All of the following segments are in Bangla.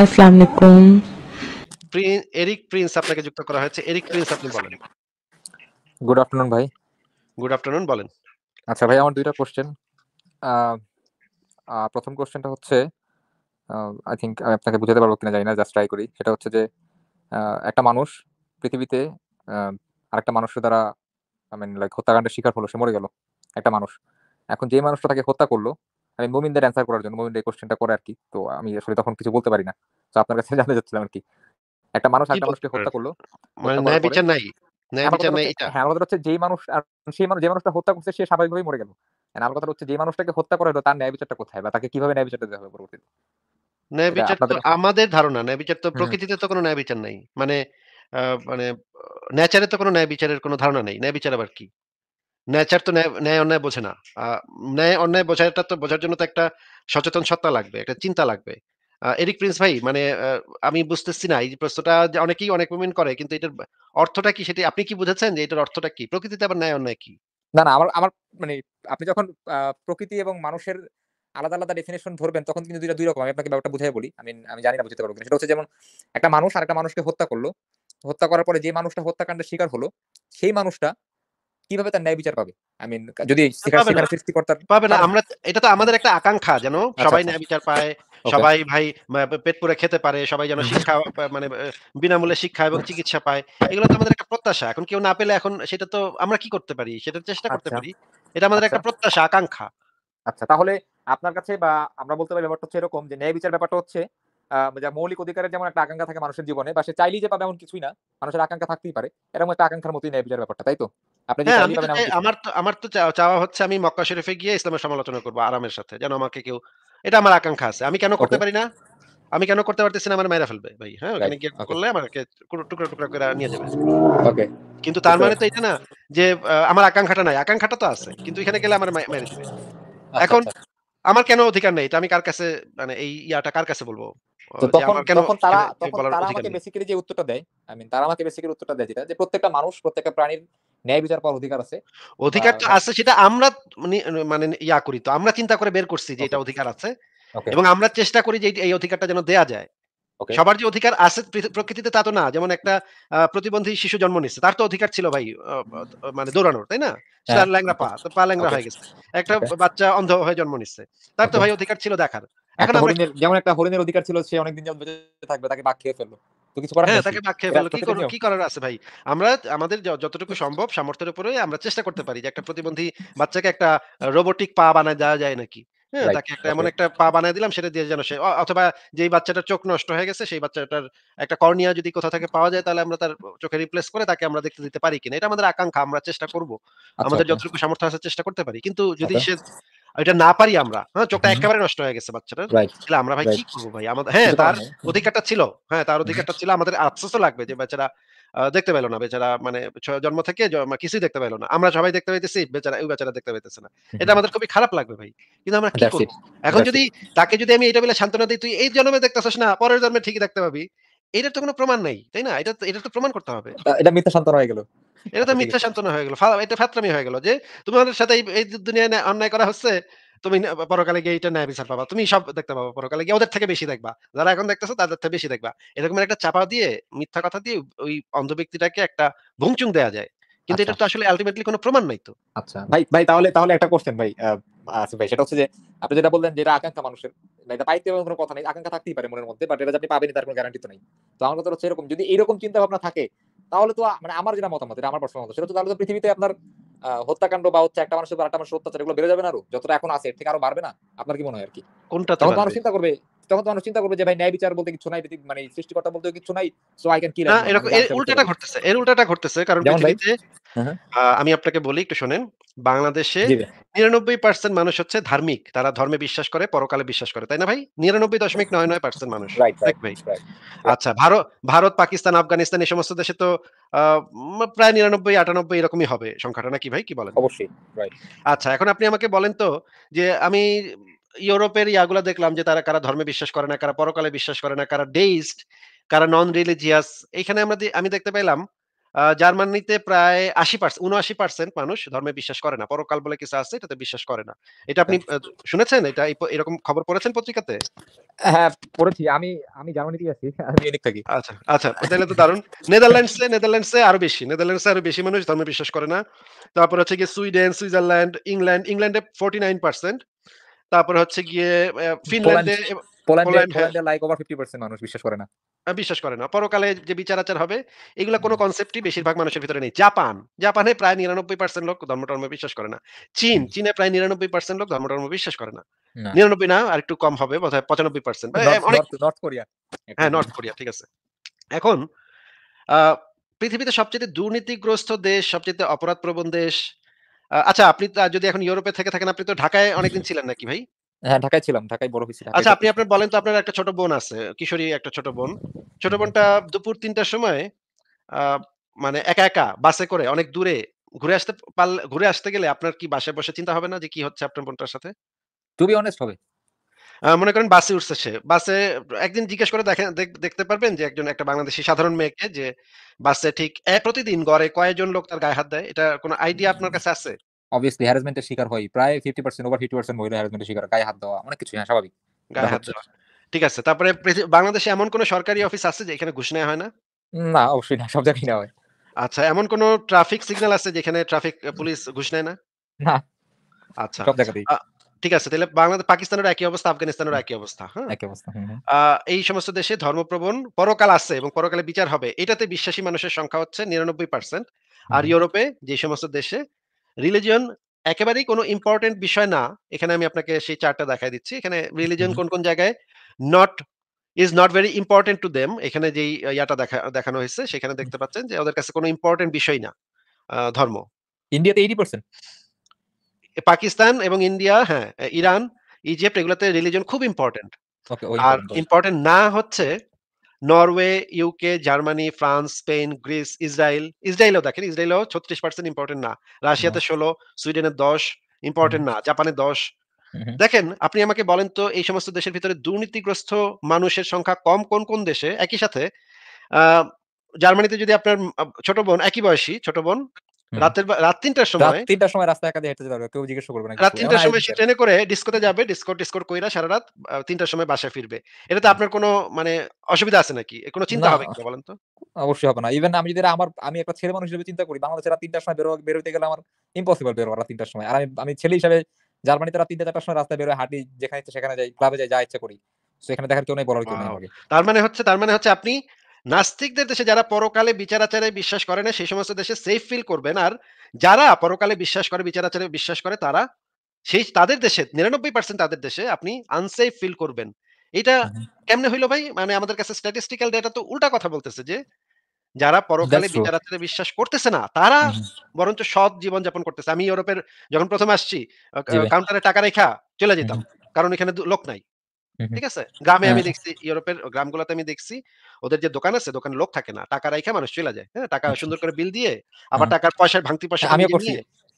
আসসালামু আলাইকুম এরিক প্রিন্স আপনাকে যুক্ত করা হয়েছে এরিক প্রিন্স আপনি বলেন গুড আফটারনুন ভাই গুড আফটারনুন বলেন আচ্ছা ভাই আমার দুইটা কোশ্চেন প্রথম কোশ্চেনটা হচ্ছে আই থিঙ্ক আমি আপনাকে বুঝাতে পারবো কিনা জানি না জাস্ট ট্রাই করি সেটা হচ্ছে যে একটা মানুষ পৃথিবীতে আরেকটা মানুষের দ্বারা আই মিন লাইক হত্যাকাণ্ডের শিকার হলো সে মরে গেল একটা মানুষ এখন যে মানুষটা তাকে হত্যা করলো আমি মোমিনদের অ্যান্সার করার জন্য মোমিনদের কোশ্চেনটা করে আর কি তো আমি আসলে তখন কিছু বলতে পারি না তো আপনার কাছে জানতে চাচ্ছিলাম আর কি একটা মানুষ একটা মানুষকে হত্যা করলো মানে ন্যায় বিচার নাই ন্যায় বিচার নাই এটা হ্যাঁ আমাদের হচ্ছে যেই মানুষ আর সেই মানুষ যে মানুষটা হত্যা করছে সে স্বাভাবিকভাবেই মরে গেল আমার কথা হচ্ছে যে মানুষটাকে হত্যা করা হলো তার ন্যায় বিচারটা কোথায় বা তাকে কিভাবে ন্যায় বিচারটা দেওয়া হবে পরবর্তীতে ন্যায় বিচার তো হ্যাঁ। আমাদের ধারণা ন্যায় বিচার তো প্রকৃতিতে তো কোনো ন্যায় বিচার নাই মানে মানে নেচারে তো কোনো ন্যায় বিচারের কোনো ধারণা নেই ন্যায় বিচার আবার কি ন্যাচার তো ন্যায় অন্যায় বোঝে না ন্যায় অন্যায় বোঝাটা তো বোঝার জন্য তো একটা সচেতন সত্তা লাগবে একটা চিন্তা লাগবে এরিক প্রিন্স ভাই মানে আমি বুঝতেছি না এই প্রশ্নটা অনেকেই অনেক মুভমেন্ট করে কিন্তু এটার অর্থটা কি সেটা আপনি কি বুঝেছেন যে এটার অর্থটা কি প্রকৃতিতে আবার ন্যায় অন্যায় কি না না আমার আমার মানে আপনি যখন প্রকৃতি এবং মানুষের আলাদা আলাদা ডেফিনেশন ধরবেন তখন কিন্তু দুইটা দুই রকম আমি আপনাকে ব্যাপারটা বুঝাই বলি আমি আমি জানি না বুঝতে পারবো সেটা হচ্ছে যেমন একটা মানুষ আর একটা মানুষকে হত্যা করলো হত্যা করার পরে যে মানুষটা হত্যাকাণ্ডের শিকার হলো সেই মানুষটা কিভাবে তার ন্যায় বিচার পাবে আই মিন যদি সৃষ্টিকর্তা পাবে না আমরা এটা তো আমাদের একটা আকাঙ্ক্ষা যেন আচ্ছা, সবাই আচ্ছা। ন্যায় বিচার পায় সবাই ভাই পেট পুরে খেতে পারে সবাই যেন শিক্ষা মানে বিনামূল্যে শিক্ষা এবং আচ্ছা। চিকিৎসা পায় এগুলো তো আমাদের একটা প্রত্যাশা এখন কেউ না পেলে এখন সেটা তো আমরা কি করতে পারি সেটা চেষ্টা করতে পারি এটা আমাদের একটা প্রত্যাশা আকাঙ্ক্ষা আচ্ছা তাহলে আপনার কাছে বা আমরা বলতে পারি ব্যাপারটা হচ্ছে এরকম যে ন্যায় বিচার ব্যাপারটা হচ্ছে যা মৌলিক অধিকারের যেমন একটা আকাঙ্ক্ষা থাকে মানুষের জীবনে বা সে চাইলেই যে পাবে এমন কিছুই না মানুষের আকাঙ্ক্ষা থাকতেই পারে এরকম একটা আকাঙ্ক্ষার মতোই নেয় ব্যাপারটা তাই তো হ্যাঁ, আমার তো চাওয়া হচ্ছে আমি মক্কা শরীফে গিয়ে ইসলামের সমালোচনা করবো আরামের সাথে যেন আমাকে কেউ এটা আমার আকাঙ্ক্ষা আছে আমি কেন করতে পারি না আমি কেন করতে পারতেছি না আমার মেরা ফেলবে ভাই হ্যাঁ ওখানে গিয়ে করলে আমাকে টুকরো টুকরো করে নিয়ে যাবে কিন্তু তার মানে তো এটা না যে আমার আকাঙ্ক্ষাটা নাই আকাঙ্ক্ষাটা তো আছে কিন্তু এখানে গেলে আমার মেরে দিবে আচ্ছা, এখন আচ্ছা। আমার কেন অধিকার নেই এটা আমি কার কাছে মানে এই ইয়াটা কার কাছে বলবো মানে আমরা চিন্তা করে বের করছি যে এটা অধিকার আছে এবং আমরা চেষ্টা করি যে এই অধিকারটা যেন দেয়া যায় সবার যে অধিকার আছে প্রকৃতিতে তা তো না যেমন একটা প্রতিবন্ধী শিশু জন্ম নিচ্ছে তার তো অধিকার ছিল ভাই মানে দৌড়ানোর তাই না হ্যাঁ, একটা বাচ্চা অন্ধ হয়ে জন্ম নিচ্ছে তার তো ভাই অধিকার ছিল দেখার যেমন একটা হরিণের অধিকার ছিল সে অনেকদিন যেমন বেঁচে থাকবে তাকে বাঘ খেয়ে ফেললো হ্যাঁ, কি করার আছে ভাই আমরা আমাদের যতটুকু সম্ভব সামর্থ্যের উপরে আমরা চেষ্টা করতে পারি যে একটা প্রতিবন্ধী বাচ্চাকে একটা পা বানায় দেওয়া যায় নাকি হ্যাঁ, তাকে একটা এমন একটা পা বানিয়ে দিলাম সেটা দিয়ে যেন সে অথবা যেই বাচ্চাটার চোখ নষ্ট হয়ে গেছে সেই বাচ্চাটার একটা কর্নিয়া যদি কোথা থেকে পাওয়া যায় তাহলে আমরা তার চোখে রিপ্লেস করে তাকে আমরা দেখতে দিতে পারি কিনা এটা আমাদের আকাঙ্ক্ষা আমরা চেষ্টা করব আচ্ছা, আমাদের আচ্ছা। যতটুকু সামর্থ্য আছে চেষ্টা করতে পারি কিন্তু যদি আচ্ছা। সে না পারি আমরা হ্যাঁ চোখটা একেবারে নষ্ট হয়ে গেছে তাহলে আমরা ভাই কি করবো ভাই আমাদের হ্যাঁ তার অধিকারটা ছিল হ্যাঁ তার অধিকারটা ছিল আমাদের আফসোসও লাগবে যে বেচারা দেখতে পেলো না বেচারা মানে জন্ম থেকে মানে কিছুই দেখতে পেলো না আমরা সবাই দেখতে পাইতেছি বেচারা ওই বেচারা দেখতে পাইতেছে না এটা আমাদের খুবই খারাপ লাগবে ভাই কিন্তু আমরা কি করবো এখন যদি তাকে যদি আমি এটা বলে সান্ত্বনা দিই তুই এই জন্মে দেখতেছিস না পরের জন্মে ঠিকই দেখতে পাবি এটার তো কোনো প্রমাণ নাই তাই না এটা এটা তো প্রমাণ করতে হবে এটা মিথ্যা সান্ত্বনা হয়ে গেল এটা তো মিথ্যা সান্ত্বনা হয়ে গেল এটা ফাতরামি হয়ে গেল যে তুমি আমাদের সাথে এই দুনিয়ায় অন্যায় করা হচ্ছে তুমি পরকালে গিয়ে এটা ন্যায় বিচার পাবা তুমি সব দেখতে পাবা পরকালে গিয়ে ওদের থেকে বেশি দেখবা যারা এখন দেখতেছো তাদের থেকে বেশি দেখবা এরকম একটা চাপা দিয়ে মিথ্যা কথা দিয়ে ওই অন্ধ ব্যক্তিটাকে একটা ভুংচুং দেয়া যায় কিন্তু আচ্ছা। এটা তো আসলে আলটিমেটলি কোনো প্রমাণ নাই তো আচ্ছা ভাই ভাই তাহলে তাহলে একটা কোশ্চেন ভাই ভাই সেটা হচ্ছে যে আপনি যেটা বললেন যে এটা আকাঙ্ক্ষা মানুষের পাইতে কোনো কথা নেই আকাঙ্ক্ষা থাকতেই পারে মনের মধ্যে বাট এটা আপনি তার কোনো গ্যারান্টি তো নেই তো আমার কথা হচ্ছে এরকম যদি এরকম চিন্তা ভাবনা থাকে তাহলে তো মানে আমার যেটা মতামত এটা আমার পার্সোনাল সেটা তো তাহলে তো পৃথিবীতে আপনার হত্যাকাণ্ড বা হচ্ছে একটা মানুষের আরেকটা মানুষের অত্যাচার এগুলো বেড়ে যাবে না আরো যতটা এখন আছে এর থেকে আরো বাড়বে না আপনার কি মনে হয় আর কি কোনটা তখন মানুষ চিন্তা করবে তখন তো মানুষ চিন্তা করবে যে ভাই ন্যায় বিচার বলতে কিছু নাই মানে সৃষ্টিকর্তা বলতে কিছু নাই সো আই ক্যান কিল না এরকম এর উল্টাটা ঘটতেছে এর উল্টাটা ঘটতেছে কারণ পৃথিবীতে হ্যাঁ, হ্যাঁ। আমি আপনাকে বলি একটু শুনেন বাংলাদেশে নিরানব্বই পার্সেন্ট মানুষ হচ্ছে ধার্মিক তারা ধর্মে বিশ্বাস করে পরকালে বিশ্বাস করে তাই না ভাই নিরানব্বই দশমিক নয় নয় পার্সেন্ট মানুষ ভাই আচ্ছা ভারত ভারত পাকিস্তান আফগানিস্তান এই সমস্ত দেশে তো প্রায় নিরানব্বই আটানব্বই এরকমই হবে সংখ্যাটা নাকি ভাই কি বলেন অবশ্যই আচ্ছা এখন আপনি আমাকে বলেন তো যে আমি ইউরোপের ইয়াগুলা দেখলাম যে তারা কারা ধর্মে বিশ্বাস করে না কারা পরকালে বিশ্বাস করে না কারা ডেইস্ট কারা নন রিলিজিয়াস এখানে আমরা আমি দেখতে পেলাম জার্মানিতে প্রায় আশি পার্সেন্ট উনআশি পার্সেন্ট মানুষ ধর্মে বিশ্বাস করে না পরকাল বলে কিছু আছে এটাতে বিশ্বাস করে না এটা আপনি আচ্ছা। শুনেছেন এটা এরকম খবর পড়েছেন পত্রিকাতে হ্যাঁ পড়েছি আমি আমি জার্মানিতে আছি আমি এদিক থাকি আচ্ছা আচ্ছা তাহলে তো দারুণ নেদারল্যান্ডসে নেদারল্যান্ডসে আরো বেশি নেদারল্যান্ডসে আরো বেশি মানুষ ধর্মে বিশ্বাস করে না তারপর হচ্ছে কি সুইডেন সুইজারল্যান্ড ইংল্যান্ড ইংল্যান্ডে ফোর্টি নাইন পার্সেন্ট তারপরে হচ্ছে গিয়ে ফিনল্যান্ডে হ্যাঁ। বিশ্বাস করে না বিশ্বাস করে না পরকালে যে বিচার আচার হবে এগুলো কোনো কনসেপ্টই বেশিরভাগ মানুষের ভিতরে নেই জাপান জাপানে প্রায় নিরানব্বই পার্সেন্ট লোক ধর্মটর্ম বিশ্বাস করে না চীন চীনে প্রায় নিরানব্বই পার্সেন্ট লোক ধর্মটর্ম বিশ্বাস করে না নিরানব্বই না আর একটু কম হবে বোধ হয় পঁচানব্বই পার্সেন্ট অনেক নর্থ কোরিয়া হ্যাঁ নর্থ কোরিয়া ঠিক আছে এখন পৃথিবীতে সবচেয়ে দুর্নীতিগ্রস্ত দেশ সবচেয়ে অপরাধ প্রবণ দেশ আচ্ছা আপনি যদি এখন ইউরোপে থেকে থাকেন আপনি তো ঢাকায় অনেকদিন ছিলেন নাকি ভাই হ্যাঁ ঢাকায় ছিলাম ঢাকায় বড় হয়েছিল আচ্ছা আপনি আপনার বলেন তো আপনার একটা ছোট বোন আছে কিশোরী একটা ছোট বোন ছোট বোনটা দুপুর তিনটার সময় মানে একা একা বাসে করে অনেক দূরে ঘুরে আসতে পারলে ঘুরে আসতে গেলে আপনার কি বাসে বসে চিন্তা হবে না যে কি হচ্ছে আপনার বোনটার সাথে টু বি অনেস্ট হবে মনে করেন বাসে উঠছে সে বাসে একদিন জিজ্ঞেস করে দেখেন দেখতে পারবেন যে একজন একটা বাংলাদেশি সাধারণ মেয়েকে যে বাসে ঠিক প্রতিদিন গড়ে কয়েকজন লোক তার গায়ে হাত দেয় এটা কোনো আইডিয়া আপনার কাছে আছে অবভিয়াসলি হ্যারাসমেন্টের শিকার হয় প্রায় fifty percent over fifty percent মহিলা হ্যারাসমেন্টের শিকার গায়ে হাত দেওয়া অনেক কিছু হ্যাঁ স্বাভাবিক গায়ে হাত দেওয়া ঠিক আছে তারপরে বাংলাদেশে এমন কোনো সরকারি অফিস আছে যে এখানে ঘুষ নেওয়া হয় না না অবশ্যই না সব জায়গায় নেওয়া হয় আচ্ছা এমন কোন ট্রাফিক সিগন্যাল আছে যেখানে ট্রাফিক পুলিশ ঘুষ নেয় না না আচ্ছা সব জায়গাতেই ঠিক আছে তাহলে বাংলাদেশ পাকিস্তানের একই অবস্থা আফগানিস্তানের একই অবস্থা হ্যাঁ একই অবস্থা এই সমস্ত দেশে ধর্মপ্রবণ পরকাল আছে এবং পরকালে বিচার হবে এটাতে বিশ্বাসী মানুষের সংখ্যা হচ্ছে নিরানব্বই পার্সেন্ট আর ইউরোপে যে সমস্ত দেশে রিলিজিয়ন একেবারেই কোনো ইম্পর্টেন্ট বিষয় না এখানে আমি আপনাকে সেই চারটা দেখাই দিচ্ছি এখানে রিলিজিয়ন কোন কোন জায়গায় not is not very important to them এখানে যেই ইয়াটা দেখা দেখানো হয়েছে সেখানে দেখতে পাচ্ছেন যে ওদের কাছে কোনো ইম্পর্টেন্ট বিষয় না ধর্ম ইন্ডিয়াতে এইটি পার্সেন্ট পাকিস্তান এবং ইন্ডিয়া হ্যাঁ ইরান ইজিপ্ট এগুলোতে রিলিজন খুব ইম্পর্টেন্ট আর ইম্পর্টেন্ট না হচ্ছে Norway UK Germany France Spain Greece Israel ইসরায়েলও দেখেন ইসরায়েলও ছত্রিশ পার্সেন্ট ইম্পর্টেন্ট না রাশিয়াতে ষোলো সুইডেনের দশ ইম্পর্টেন্ট না জাপানে দশ দেখেন আপনি আমাকে বলেন তো এই সমস্ত দেশের ভিতরে দুর্নীতিগ্রস্ত মানুষের সংখ্যা কম কোন কোন দেশে একই সাথে জার্মানিতে যদি আপনার ছোট বোন একই বয়সী ছোট বোন রাতের রাত তিনটার সময় তিনটার সময় একা দিয়ে হেঁটে কেউ জিজ্ঞেস করবে না রাত তিনটার সময় সে ট্রেনে করে যাবে কইরা সারা রাত তিনটার সময় বাসায় ফিরবে আপনার কোনো মানে অসুবিধা আছে নাকি কোনো চিন্তা হবে বলেন তো অবশ্যই হবে না ইভেন আমি যদি আমার আমি একটা ছেলে মানুষ হিসেবে চিন্তা করি বাংলাদেশে রাত তিনটার সময় বেরোতে গেলে আমার ইম্পসিবল বেরো রাত তিনটার সময় আর আমি আমি ছেলে হিসাবে জার্মানিতে রাত তিনটা চারটার সময় রাস্তায় বেরোয় হাঁটি যেখানে সেখানে যাই ক্লাবে যাই যা ইচ্ছা করি সেখানে দেখার কেউ নেই বলার কেউ নেই তার মানে হচ্ছে তার মানে হচ্ছে আপনি নাস্তিকদের দেশে যারা পরকালে বিচারাচারে বিশ্বাস করে না সেই সমস্ত দেশে সেফ ফিল করবেন আর যারা পরকালে বিশ্বাস করে বিচারাচারে বিশ্বাস করে তারা সেই তাদের দেশে নিরানব্বই পার্সেন্ট তাদের দেশে আপনি আনসেফ ফিল করবেন এটা কেমনে হইলো ভাই মানে আমাদের কাছে স্ট্যাটিস্টিক্যাল ডেটা তো উল্টা কথা বলতেছে যে যারা পরকালে বিচারাচারে বিশ্বাস করতেছে না তারা বরঞ্চ সৎ জীবন যাপন করতেছে আমি ইউরোপের যখন প্রথম আসছি কাউন্টারে টাকা রেখা চলে যেতাম কারণ এখানে লোক নাই ঠিক আছে গ্রামে হ্যাঁ, আমি হ্যাঁ। দেখছি ইউরোপের গ্রামগুলোতে আমি দেখছি ওদের যে দোকান আছে দোকানে লোক থাকে না টাকা রাইখা মানুষ চলে যায় হ্যাঁ টাকা আচ্ছা, সুন্দর আচ্ছা। করে বিল দিয়ে আবার টাকার পয়সা ভাঙতি পয়সা আমিও করছি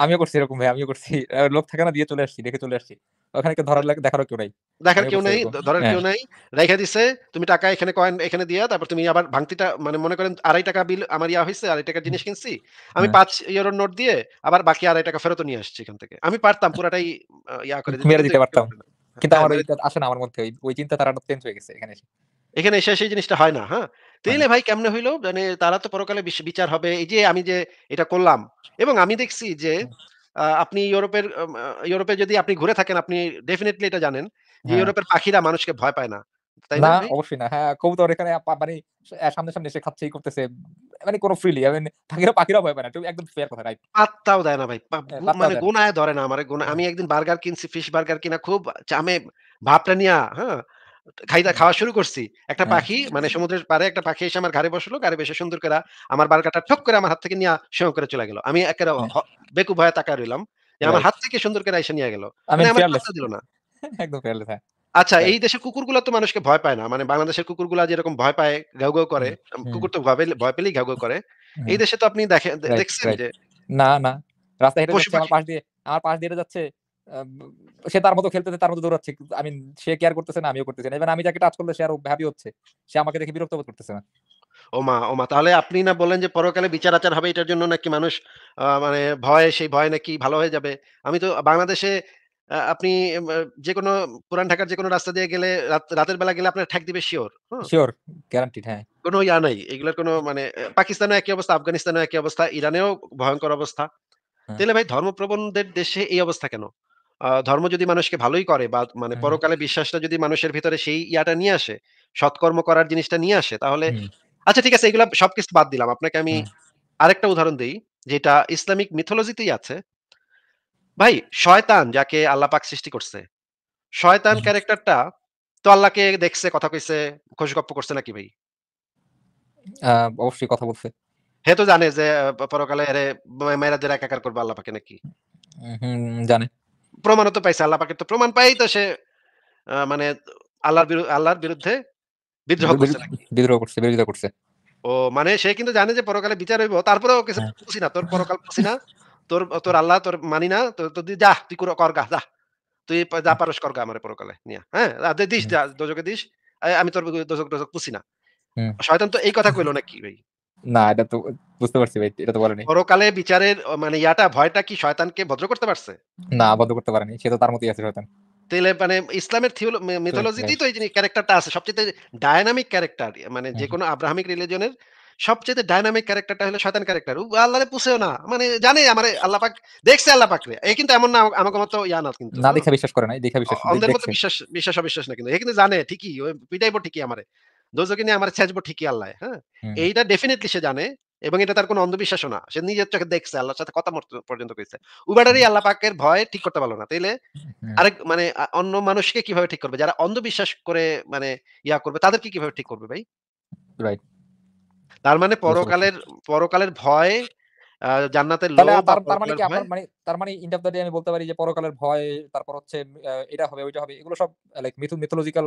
আমিও করছি এরকম ভাই আমিও করছি লোক থাকে না দিয়ে চলে আসছি দেখে চলে আসছি ওখানে কে ধরার লাগে দেখারও কেউ নাই দেখার কেউ নাই ধরার হ্যাঁ। কেউ নাই রাইখা দিছে তুমি টাকা এখানে কয়েন এখানে দিয়া তারপর তুমি আবার ভাঙতিটা মানে মনে করেন আড়াই টাকা বিল আমার ইয়া হয়েছে আড়াই টাকা জিনিস কিনছি আমি পাঁচ ইউরোর নোট দিয়ে আবার বাকি আড়াই টাকা ফেরত নিয়ে আসছি এখান থেকে আমি পারতাম পুরাটাই ইয়া করে দিতে পারতাম কিন্তু হ্যাঁ, আমার ওইটা আসে না আমার মধ্যে ওই ওই চিন্তা তারা চেঞ্জ হয়ে গেছে এখানে এসে এখানে এসে সেই জিনিসটা হয় না হ্যাঁ তাইলে ভাই কেমনে হইলো মানে তারা তো পরকালে বিচার হবে এই যে আমি যে এটা করলাম এবং আমি দেখছি যে আপনি ইউরোপের ইউরোপে যদি আপনি ঘুরে থাকেন আপনি ডেফিনেটলি এটা জানেন যে হ্যাঁ। ইউরোপের পাখিরা মানুষকে ভয় পায় না না অবশ্যই না হ্যাঁ কবুতর এখানে মানে সামনে সামনে করতেছে মানে কোনো ফ্রিলি আমি পাখিরা পাখিরা ভয় পায় না একদম ফেয়ার কথা রাইট পাত্তাও দেয় না ভাই হ্যাঁ, মানে ধরে না আমার হ্যাঁ। আমি একদিন বার্গার কিনছি ফিশ বার্গার কিনা খুব চামে ভাবটা নিয়া হ্যাঁ খাইদা খাওয়া শুরু করছি একটা হ্যাঁ। পাখি মানে সমুদ্রের পারে একটা পাখি এসে আমার ঘরে বসলো ঘরে বসে সুন্দর করে আমার বার্গারটা ঠক করে আমার হাত থেকে নিয়ে সেও করে চলে গেল আমি একেবারে বেকু ভয়ে তাকা রইলাম আমার হাত থেকে সুন্দর করে এসে নিয়ে গেল আমি মানে আমার দিল না একদম ফেলে আচ্ছা হ্যাঁ। এই দেশের কুকুরগুলা তো মানুষকে ভয় পায় না মানে বাংলাদেশের কুকুরগুলা যেরকম ভয় পায় ঘাউ ঘাউ করে কুকুর তো ভয় পেলেই ঘাউ ঘাউ করে এই দেশে তো আপনি দেখেন দেখছেন যে না না রাস্তায় হেঁটে যাচ্ছে আমার পাশ দিয়ে আমার পাশ দিয়ে যাচ্ছে সে তার মতো খেলতেছে তার মতো দৌড়াচ্ছে আমি সে কেয়ার করতেছে না আমিও করতেছি না এবার আমি যাকে টাচ করলে সে আরো হ্যাপি হচ্ছে সে আমাকে দেখে বিরক্ত বোধ করতেছে না ওমা ওমা তাহলে আপনি না বলেন যে পরকালে বিচার আচার হবে এটার জন্য নাকি মানুষ মানে ভয় সেই ভয় নাকি ভালো হয়ে যাবে আমি তো বাংলাদেশে আপনি যে কোনো পুরান ঢাকার যে কোনো রাস্তা দিয়ে গেলে রাতের বেলা গেলে আপনার ঠেক দিবে শিওর শিওর গ্যারান্টিড হ্যাঁ কোনো ইয়া নাই এগুলোর কোনো মানে পাকিস্তানেও একই অবস্থা আফগানিস্তানেও একই অবস্থা ইরানেও ভয়ঙ্কর অবস্থা হ্যাঁ। তাহলে ভাই ধর্মপ্রবণদের দেশে এই অবস্থা কেন ধর্ম যদি মানুষকে ভালোই করে বা মানে হ্যাঁ। পরকালে বিশ্বাসটা যদি মানুষের ভিতরে সেই ইয়াটা নিয়ে আসে সৎকর্ম করার জিনিসটা নিয়ে আসে তাহলে আচ্ছা ঠিক আছে এগুলা সবকিছু বাদ দিলাম আপনাকে আমি হ্যাঁ। আরেকটা উদাহরণ দিই যেটা ইসলামিক মিথোলজিতেই আছে ভাই শয়তান যাকে আল্লাহ পাক সৃষ্টি করছে শয়তান ক্যারেক্টারটা তো আল্লাহকে দেখছে কথা কইছে খোশ গপ্প করছে নাকি ভাই অবশ্যই কথা বলছে হে তো জানে যে পরকালে আরে মেয়েরাদের একাকার করবে আল্লাহ পাকে নাকি জানে প্রমাণ তো পাইছে আল্লাহ পাকের তো প্রমাণ পাই তো সে মানে আল্লাহর বিরুদ্ধে আল্লাহর বিরুদ্ধে বিদ্রোহ করছে নাকি বিদ্রোহ করছে বিরোধিতা করছে ও মানে সে কিন্তু জানে যে পরকালে বিচার হইব তারপরেও কিছু হ্যাঁ। বুঝি না তোর পরকাল বুঝি না তোর তোর আল্লাহ তোর মানি না তোর যা তুই কর গা যা তুই যা পারস কর গা আমার পরকালে নিয়া হ্যাঁ দিস যা দোজকে দিস আমি তোর দোজক দোজক পুষি না শয়তান তো এই কথা কইলো নাকি ভাই না এটা তো বুঝতে পারছি ভাই এটা তো বলেনি পরকালে বিচারের মানে ইয়াটা ভয়টা কি শয়তানকে ভদ্র করতে পারছে না ভদ্র করতে পারেনি সে তো তার মতই আছে শয়তান তাহলে মানে ইসলামের মিথোলজিতেই তো এই জিনিস ক্যারেক্টারটা আছে সবচেয়ে ডায়নামিক ক্যারেক্টার মানে যে কোনো আব্রাহামিক রিলিজনের সবচেয়ে ডাইনামিক ক্যারেক্টারটা হলো শয়তান ক্যারেক্টার ও আল্লাহরে পুষেও না মানে জানে আমার আল্লাহ পাক দেখছে আল্লাহ পাক রে এই কিন্তু এমন না আমাকে মতো ইয়া না কিন্তু না দেখা বিশ্বাস করে না দেখা বিশ্বাস আমাদের মতো বিশ্বাস বিশ্বাস অবিশ্বাস না কিন্তু এ কিন্তু জানে ঠিকই পিটাইবো ঠিকই আমারে দোজকে নিয়ে আমার ছেঁচবো ঠিকই আল্লাহ হ্যাঁ এইটা ডেফিনেটলি সে জানে এবং এটা তার কোনো অন্ধবিশ্বাসও না সে নিজের চোখে দেখছে আল্লাহর সাথে কথা পর্যন্ত কইছে উবাডারই আল্লাহ পাকের ভয় ঠিক করতে পারলো না তাইলে আরেক মানে অন্য মানুষকে কিভাবে ঠিক করবে যারা অন্ধবিশ্বাস করে মানে ইয়া করবে তাদেরকে কিভাবে ঠিক করবে ভাই রাইট মানে তার মানে পরকালের পরকালের ভয় জান্নাতের লোভ তার মানে কি আপনার মানে তার মানে ইন্ড অফ দ্য ডে আমি বলতে পারি যে পরকালের ভয় তারপর হচ্ছে এটা হবে ওইটা হবে এগুলো সব লাইক মিথোলজিক্যাল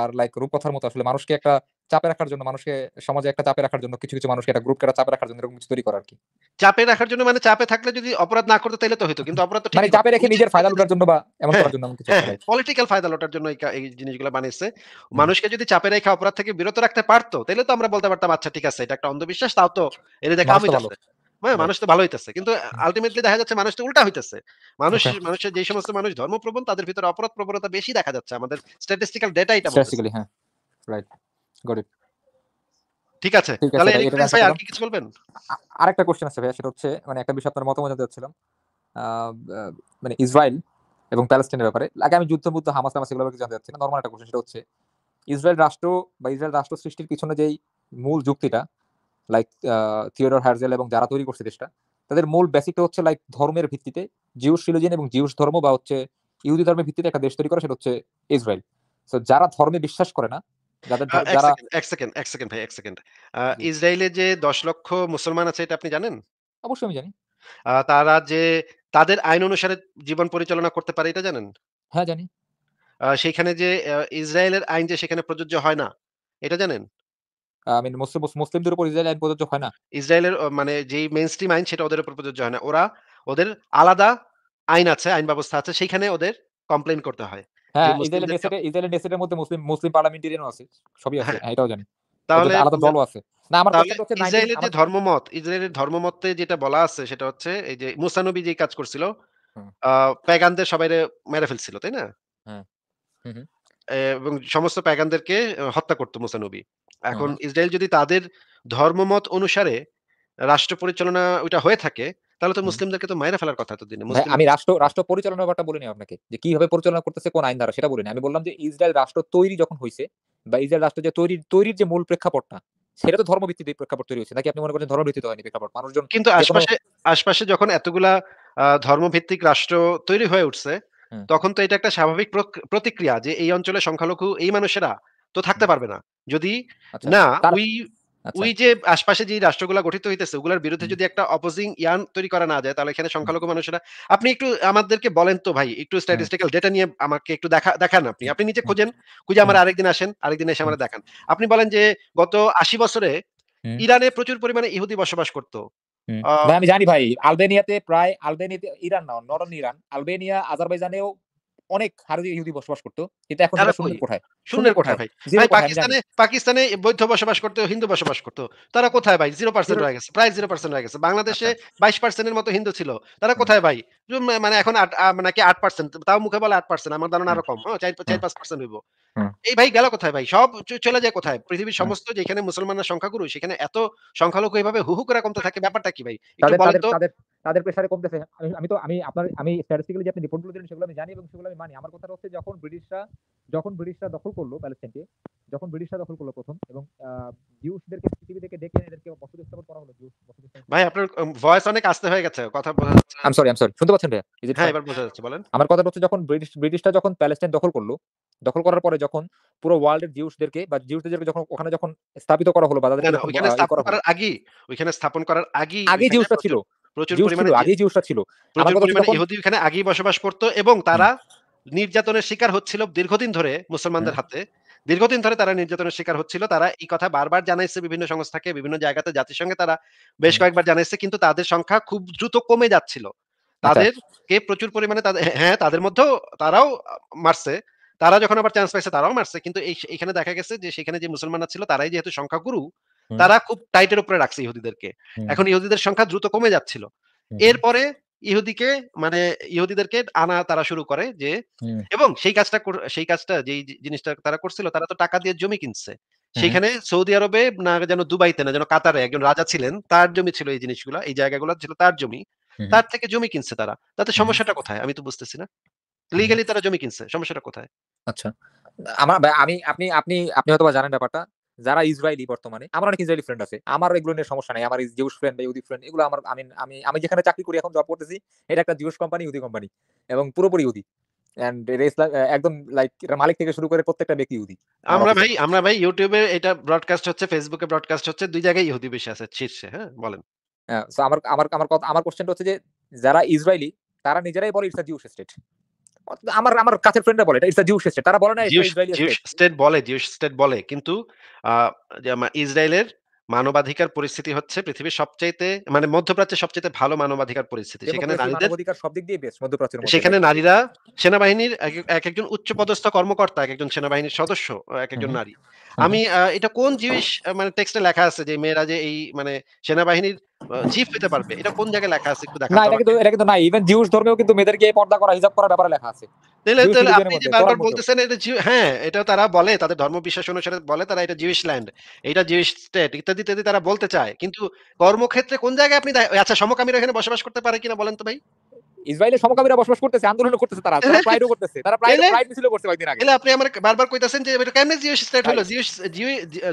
আর লাইক রূপকথার মতো আসলে মানুষকে একটা চাপে রাখার জন্য মানুষকে সমাজে একটা চাপে রাখার জন্য কিছু কিছু মানুষকে একটা গ্রুপকে চাপে রাখার জন্য এরকম কিছু তৈরি করা আর কি চাপে রাখার জন্য মানে চাপে থাকলে যদি অপরাধ না করতে তাহলে তো হইতো কিন্তু অপরাধ তো মানে চাপে রেখে নিজের ফায়দা লোটার জন্য বা এমন হ্যাঁ, করার জন্য কিছু পলিটিক্যাল ফায়দা লোটার জন্য এই জিনিসগুলো বানিয়েছে মানুষকে যদি চাপে রেখে অপরাধ থেকে বিরত রাখতে পারতো তাহলে তো আমরা বলতে পারতাম আচ্ছা ঠিক আছে এটা একটা অন্ধবিশ্বাস তাও তো এটা দেখ আমি হ্যাঁ মানুষ তো ভালো হইতেছে কিন্তু আলটিমেটলি দেখা যাচ্ছে মানুষ তো উল্টা হইতেছে মানুষ মানুষের যে সমস্ত মানুষ ধর্মপ্রবণ তাদের ভিতরে অপরাধ প্রবণতা বেশি দেখা যাচ্ছে আমাদের স্ট্যাটিস্টিক্যাল ডেটা এটা স্ট্যাটিস্টিক্যালি হ্যাঁ রাইট গট ইট ঠিক আছে তাহলে এরিক্রেস ভাই আর কি কিছু বলবেন আরেকটা কোশ্চেন আছে ভাই সেটা হচ্ছে মানে একটা বিষয় আপনার মতামত জানতে চাচ্ছিলাম মানে ইসরায়েল এবং প্যালেস্টাইনের ব্যাপারে আগে আমি যুদ্ধ বুদ্ধ হামাস হামাস এগুলো জানতে চাচ্ছি না নর্মাল একটা কোশ্চেন সেটা হচ্ছে ইসরায়েল রাষ্ট্র বা ইসরায়েল রাষ্ট্র সৃষ্টির পিছনে যেই মূল যুক্তিটা লাইক থিওডর হার্জেল এবং যারা তৈরি করছে দেশটা তাদের মূল বেসিকটা হচ্ছে লাইক ধর্মের ভিত্তিতে জিউস সিলোজিন এবং জিউস ধর্ম বা হচ্ছে ইহুদি ধর্মের ভিত্তিতে একটা দেশ তৈরি করা সেটা হচ্ছে ইসরায়েল সো যারা ধর্মে বিশ্বাস করে না যাদের যারা এক সেকেন্ড এক সেকেন্ড ভাই এক সেকেন্ড ইসরায়েলে যে দশ লক্ষ মুসলমান আছে এটা আপনি জানেন অবশ্যই আমি জানি তারা যে তাদের আইন অনুসারে জীবন পরিচালনা করতে পারে এটা জানেন হ্যাঁ জানি সেখানে যে ইসরায়েলের আইন যে সেখানে প্রযোজ্য হয় না এটা জানেন মিন মুসলিমদের উপর ইসরায়েল আইন প্রযোজ্য হয় না ইসরায়েলের মানে যে স্ট্রিম আইন সেটা ওদের উপর প্রযোজ্য হয় না ওরা ওদের আলাদা আইন আছে আইন ব্যবস্থা আছে সেখানে ওদের কমপ্লেন করতে হয় হ্যাঁ ইসরায়েলের নেসেটে ইসরায়েলের নেসেটের মধ্যে মুসলিম মুসলিম পার্লামেন্টারিয়ানও আছে সবই আছে হ্যাঁ। হ্যাঁ, এটাও জানি তাহলে আলাদা দলও আছে ইসরায়েলের যে ধর্মমত ইসরায়েলের ধর্মমতে যেটা বলা আছে সেটা হচ্ছে এই যে মুসানবী নবী যে কাজ করছিল প্যাগানদের সবাই মেরে ফেলছিল তাই না হ্যাঁ। এবং সমস্ত প্যাগানদেরকে হত্যা করতো মুসানবী এখন ইসরায়েল যদি তাদের ধর্মমত অনুসারে রাষ্ট্র পরিচালনা ওইটা হয়ে থাকে তাহলে তো মুসলিমদেরকে তো মায়েরা ফেলার কথা তো দিনে আমি রাষ্ট্র রাষ্ট্র পরিচালনার ব্যাপারটা বলিনি আপনাকে যে কিভাবে পরিচালনা করতেছে কোন আইন দ্বারা সেটা বলিনি আমি বললাম যে ইসরায়েল রাষ্ট্র তৈরি যখন হয়েছে বা ইসরায়েল রাষ্ট্র যে তৈরির তৈরির যে মূল প্রেক্ষাপটটা সেটা তো ধর্মভিত্তিক প্রেক্ষাপট তৈরি হয়েছে নাকি আপনি মনে করেন ধর্মভিত্তিক হয়নি প্রেক্ষাপট মানুষজন কিন্তু আশপাশে আশপাশে যখন এতগুলা ধর্মভিত্তিক রাষ্ট্র তৈরি হয়ে উঠছে তখন তো এটা একটা স্বাভাবিক প্রতিক্রিয়া যে এই অঞ্চলে সংখ্যালঘু এই মানুষেরা তো থাকতে পারবে না যদি আচ্ছা, না ওই আচ্ছা। ওই যে আশপাশে যে রাষ্ট্রগুলো গঠিত হইতেছে ওগুলোর বিরুদ্ধে যদি একটা অপোজিং ইয়ান তৈরি করা না যায় তাহলে এখানে সংখ্যালঘু মানুষেরা আপনি একটু আমাদেরকে বলেন তো ভাই একটু স্ট্যাটিস্টিক্যাল ডেটা নিয়ে আমাকে একটু দেখা দেখান আপনি আপনি নিজে খোঁজেন খুঁজে আমার আরেকদিন আসেন আরেকদিন এসে আমরা দেখান আপনি বলেন যে গত আশি বছরে ইরানে প্রচুর পরিমাণে ইহুদি বসবাস করতো আমি জানি ভাই আলবেনিয়াতে প্রায় আলবেনিয়াতে ইরান না নরন ইরান আলবেনিয়া আজারবাইজানেও অনেক ভারতীয় ইহুদি বসবাস করতো কিন্তু এখন শূন্যের কোথায় শূন্যের কোথায় ভাই ভাই পাকিস্তানে পাকিস্তানে বৈধ বসবাস করতো হিন্দু বসবাস করতো তারা কোথায় ভাই জিরো পার্সেন্ট হয়ে গেছে প্রায় জিরো পার্সেন্ট হয়ে গেছে বাংলাদেশে আচ্ছা। বাইশ পার্সেন্টের মতো হিন্দু ছিল তারা কোথায় ভাই মানে এখন নাকি আট পার্সেন্ট মানে তাও মুখে বলে আট পার্সেন্ট আমার ধারণা আরো কম হ্যাঁ চার চার পাঁচ পার্সেন্ট হইব এই ভাই গেল কোথায় ভাই সব চলে যায় কোথায় পৃথিবীর সমস্ত যেখানে মুসলমানের সংখ্যাগুরু সেখানে এত সংখ্যালঘু এইভাবে হুহু করে কমতে থাকে ব্যাপারটা কি ভাই একটু বলেন তো তাদের প্রেশারে কমতেছে আমি তো আমি আপনার আমি স্ট্যাটিস্টিক্যালি যে আপনি রিপোর্টগুলো দিলেন সেগুলো আমি জানি এবং সেগুলো আমি মানি আমার কথা হচ্ছে যখন ব্রিটিশরা যখন ব্রিটিশরা দখল করলো প্যালেস্টাইনকে যখন ব্রিটিশরা দখল করলো প্রথম এবং জিউসদেরকে পৃথিবী থেকে ডেকে এদেরকে বসতি স্থাপন করা হলো জিউস ভাই আপনার ভয়েস অনেক আস্তে হয়ে গেছে কথা বোঝা যাচ্ছে I am sorry I am sorry শুনতে পাচ্ছেন ভাই ইজ ইট হ্যাঁ এবার বোঝা যাচ্ছে বলেন আমার কথা হচ্ছে যখন ব্রিটিশ ব্রিটিশরা যখন প্যালেস্টাইন দখল করলো দখল করার পরে যখন পুরো ওয়ার্ল্ডের জিউসদেরকে বা জিউসদেরকে যখন ওখানে যখন স্থাপিত করা হলো বা তাদেরকে ওখানে স্থাপন করার আগে ওখানে স্থাপন করার আগে আগে জিউসরা ছিল এখানে আগেই বসবাস করত এবং তারা নির্যাতনের শিকার হচ্ছিল দীর্ঘদিন ধরে মুসলমানদের হ্যাঁ। হাতে দীর্ঘদিন ধরে তারা নির্যাতনের শিকার হচ্ছিল তারা এই কথা বারবার জানাইছে বিভিন্ন সংস্থাকে বিভিন্ন জায়গাতে জাতিসংঘে তারা বেশ কয়েকবার জানাইছে কিন্তু তাদের সংখ্যা খুব দ্রুত কমে যাচ্ছিল আচ্ছা। তাদেরকে প্রচুর পরিমাণে হ্যাঁ তাদের মধ্যেও তারাও মারছে তারা যখন আবার চান্স পাইছে তারাও মারছে কিন্তু এখানে দেখা গেছে যে সেখানে যে মুসলমানরা ছিল তারাই যেহেতু সংখ্যাগুরু তারা খুব টাইটের উপরে রাখছে ইহুদিদেরকে এখন ইহুদিদের সংখ্যা দ্রুত কমে যাচ্ছিল এরপরে ইহুদিকে মানে ইহুদিদেরকে আনা তারা শুরু করে যে এবং সেই কাজটা সেই কাজটা যেই জিনিসটা তারা করছিল তারা তো টাকা দিয়ে জমি কিনছে সেখানে সৌদি আরবে না যেন দুবাইতে না যেন কাতারে একজন রাজা ছিলেন তার জমি ছিল এই জিনিসগুলো এই জায়গাগুলো ছিল তার জমি তার থেকে জমি কিনছে তারা তাতে সমস্যাটা কোথায় আমি তো বুঝতেছি না লিগালি তারা জমি কিনছে সমস্যাটা কোথায় আচ্ছা আমার আমি আপনি আপনি আপনি হয়তো জানেন ব্যাপারটা যারা ইসরায়েলি বর্তমানে আমার অনেক ইসরায়েলি ফ্রেন্ড আছে আমার এগুলো নিয়ে সমস্যা নাই আমার জিউস ফ্রেন্ড বা ইউদি ফ্রেন্ড এগুলো আমার আমি আমি আমি যেখানে চাকরি করি এখন জব করতেছি এটা একটা জিউস কোম্পানি ইউদি কোম্পানি এবং পুরোপুরি ইউদি একদম লাইক মালিক থেকে শুরু করে প্রত্যেকটা ব্যক্তি ইহুদি আমরা ভাই আমরা ভাই ইউটিউবে এটা ব্রডকাস্ট হচ্ছে ফেসবুকে ব্রডকাস্ট হচ্ছে দুই জায়গায় ইহুদি বেশি আছে শীর্ষে হ্যাঁ বলেন হ্যাঁ, আমার আমার আমার কথা আমার কোশ্চেনটা হচ্ছে যে যারা ইসরায়েলি তারা নিজেরাই বলে ইটস আ জিউস স্টেট আমার আমার কাছের ফ্রেন্ডরা বলে এটা জিউ স্টেট তারা বলে না জিউ স্টেট বলে জিউ স্টেট বলে কিন্তু যে ইসরায়েলের মানবাধিকার পরিস্থিতি হচ্ছে পৃথিবীর সবচাইতে মানে মধ্যপ্রাচ্যের সবচেয়ে ভালো মানবাধিকার পরিস্থিতি সেখানে নারীদের অধিকার সব দিক দিয়ে বেশ মধ্যপ্রাচ্যের সেখানে নারীরা সেনাবাহিনীর এক একজন উচ্চ পদস্থ কর্মকর্তা এক একজন সেনাবাহিনীর সদস্য এক একজন নারী আমি এটা কোন জিনিস মানে টেক্সটে লেখা আছে যে মেয়েরা যে এই মানে সেনাবাহিনীর জিফ পারবে এটা কোন জায়গায় লেখা আছে একটু না এটা কিন্তু এটা কিন্তু ইভেন জিউস ধর্মেও কিন্তু মেয়েদেরকে পর্দা করা হিজাব ব্যাপারে লেখা আছে তাহলে তাহলে আপনি যে বারবার বলতেছেন এটা হ্যাঁ এটা তারা বলে তাদের ধর্ম বিশ্বাস অনুসারে বলে তারা এটা জিউস ল্যান্ড এটা জিউস স্টেট ইত্যাদি ইত্যাদি তারা বলতে চায় কিন্তু কর্মক্ষেত্রে কোন জায়গায় আপনি আচ্ছা সমকামীরা এখানে বসবাস করতে পারে কিনা বলেন তো ভাই ইসরায়েলের সমকামীরা বসবাস করতেছে আন্দোলন করতেছে তারা তারা প্রাইডও করতেছে তারা প্রাইড প্রাইড মিছিল করছে কয়েকদিন আগে আপনি আমার বারবার কইতাছেন যে এটা কেমনে জিও স্টেট হলো জিও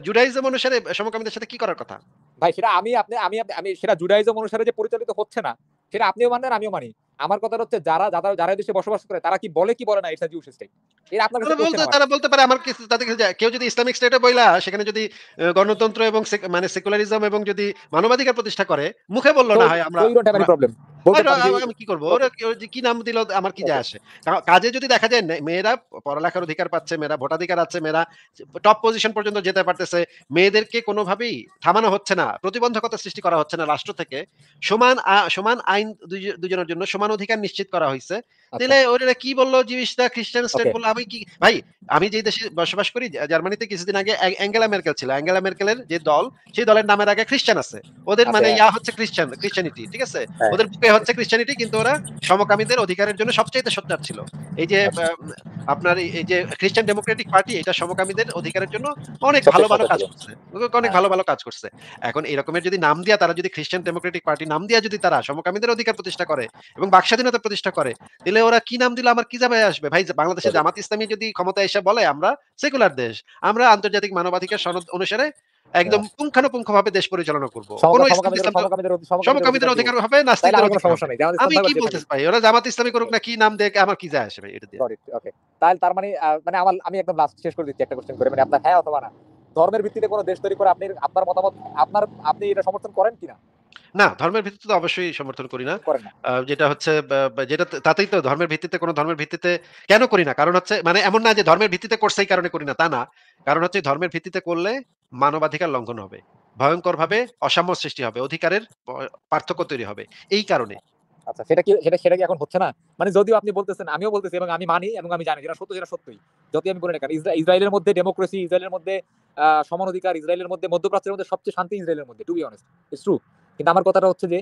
জুডাইজম অনুসারে সমকামীদের সাথে কি করার কথা ভাই সেটা আমি আপনি আমি আমি সেটা জুডাইজম অনুসারে যে পরিচালিত হচ্ছে না সেটা আপনিও মানেন আমিও মানি আমার কথা হচ্ছে যারা যারা যারা দেশে বসবাস করে তারা কি বলে কি বলে না এটা জিউস স্টেট এরা আপনার কাছে বলতে তারা বলতে পারে আমার কিছু তাদের কাছে কেউ যদি ইসলামিক স্টেটে বইলা সেখানে যদি গণতন্ত্র এবং মানে সেকুলারিজম এবং যদি মানবাধিকার প্রতিষ্ঠা করে মুখে বললো না হয় আমরা প্রবলেম পড়ালেখার অধিকার পাচ্ছে ভোটাধিকার আছে মেয়েরা টপ পজিশন পর্যন্ত যেতে পারতেছে মেয়েদেরকে কোনোভাবেই থামানো হচ্ছে না প্রতিবন্ধকতা সৃষ্টি করা হচ্ছে না রাষ্ট্র থেকে সমান সমান আইন দুজনের জন্য সমান অধিকার নিশ্চিত করা হয়েছে তাহলে আচ্ছা। ওরা কি বললো জিনিসটা খ্রিস্টান স্টেট বললো আমি কি ভাই আমি যে দেশে বসবাস করি জার্মানিতে কিছুদিন আগে অ্যাঙ্গেলা মেরকেল ছিল অ্যাঙ্গেলা মেরকেলের যে দল সেই দলের নামের আগে খ্রিস্টান আছে ওদের আচ্ছা। মানে ইয়া হচ্ছে খ্রিস্টান খ্রিস্টানিটি ঠিক আছে হ্যাঁ। ওদের বুকে হচ্ছে খ্রিস্টানিটি কিন্তু ওরা সমকামীদের অধিকারের জন্য সবচেয়ে সোচ্চার ছিল এই যে আচ্ছা। আপনার এই যে খ্রিস্টান ডেমোক্রেটিক পার্টি এটা সমকামীদের অধিকারের জন্য অনেক ভালো ভালো কাজ করছে অনেক হ্যাঁ। ভালো ভালো কাজ করছে এখন এরকমের যদি নাম দিয়া তারা যদি খ্রিস্টান ডেমোক্রেটিক পার্টি নাম দিয়া যদি তারা সমকামীদের অধিকার প্রতিষ্ঠা করে এবং বাক স্বাধীনতা প্রতিষ্ঠা করে তাহলে ওরা কি নাম দিল আমার কি যাবে আসবে ভাই বাংলাদেশে জামাত ইসলামী যদি ক্ষমতা এসে বলে আমরা সেকুলার দেশ আমরা আন্তর্জাতিক মানবাধিকার সনদ অনুসারে একদম পুঙ্খানুপুঙ্খ ভাবে দেশ পরিচালনা করবো সমকামীদের অধিকার হবে নাস্তিকদের আমি কি বলতে পারি ওরা জামাত ইসলামী করুক না কি নাম দেখে আমার কি যায় আসবে এটা দিয়ে তাহলে তার মানে মানে আমার আমি একদম লাস্ট শেষ করে দিচ্ছি একটা কোশ্চেন করে মানে আপনার হ্যাঁ অথবা না ধর্মের ভিত্তিতে কোনো দেশ তৈরি করে আপনি আপনার মতামত আপনার আপনি এটা সমর্থন করেন কিনা না ধর্মের ভিত্তিতে তো অবশ্যই সমর্থন করি না যেটা হচ্ছে যেটা তাতেই তো ধর্মের ভিত্তিতে কোনো ধর্মের ভিত্তিতে কেন করি না কারণ হচ্ছে মানে এমন না যে ধর্মের ভিত্তিতে করছে এই কারণে করি না তা না কারণ হচ্ছে ধর্মের ভিত্তিতে করলে মানবাধিকার লঙ্ঘন হবে ভয়ঙ্কর ভাবে অসাম্য সৃষ্টি হবে অধিকারের পার্থক্য তৈরি হবে এই কারণে আচ্ছা সেটা কি সেটা সেটা কি এখন হচ্ছে না মানে যদিও আপনি বলতেছেন আমিও বলতেছি এবং আমি মানি এবং আমি জানি যেটা সত্য যেটা সত্যই যদি আমি বলি না কারণ ইসরায়েলের মধ্যে ডেমোক্রেসি ইসরায়েলের মধ্যে সমান অধিকার ইসরায়েলের মধ্যে মধ্যপ্রাচ্যের মধ্যে সবচেয়ে শান্তি ইসরায়েলের মধ্যে to be honest it's true কিন্তু আমার কথাটা হচ্ছে যে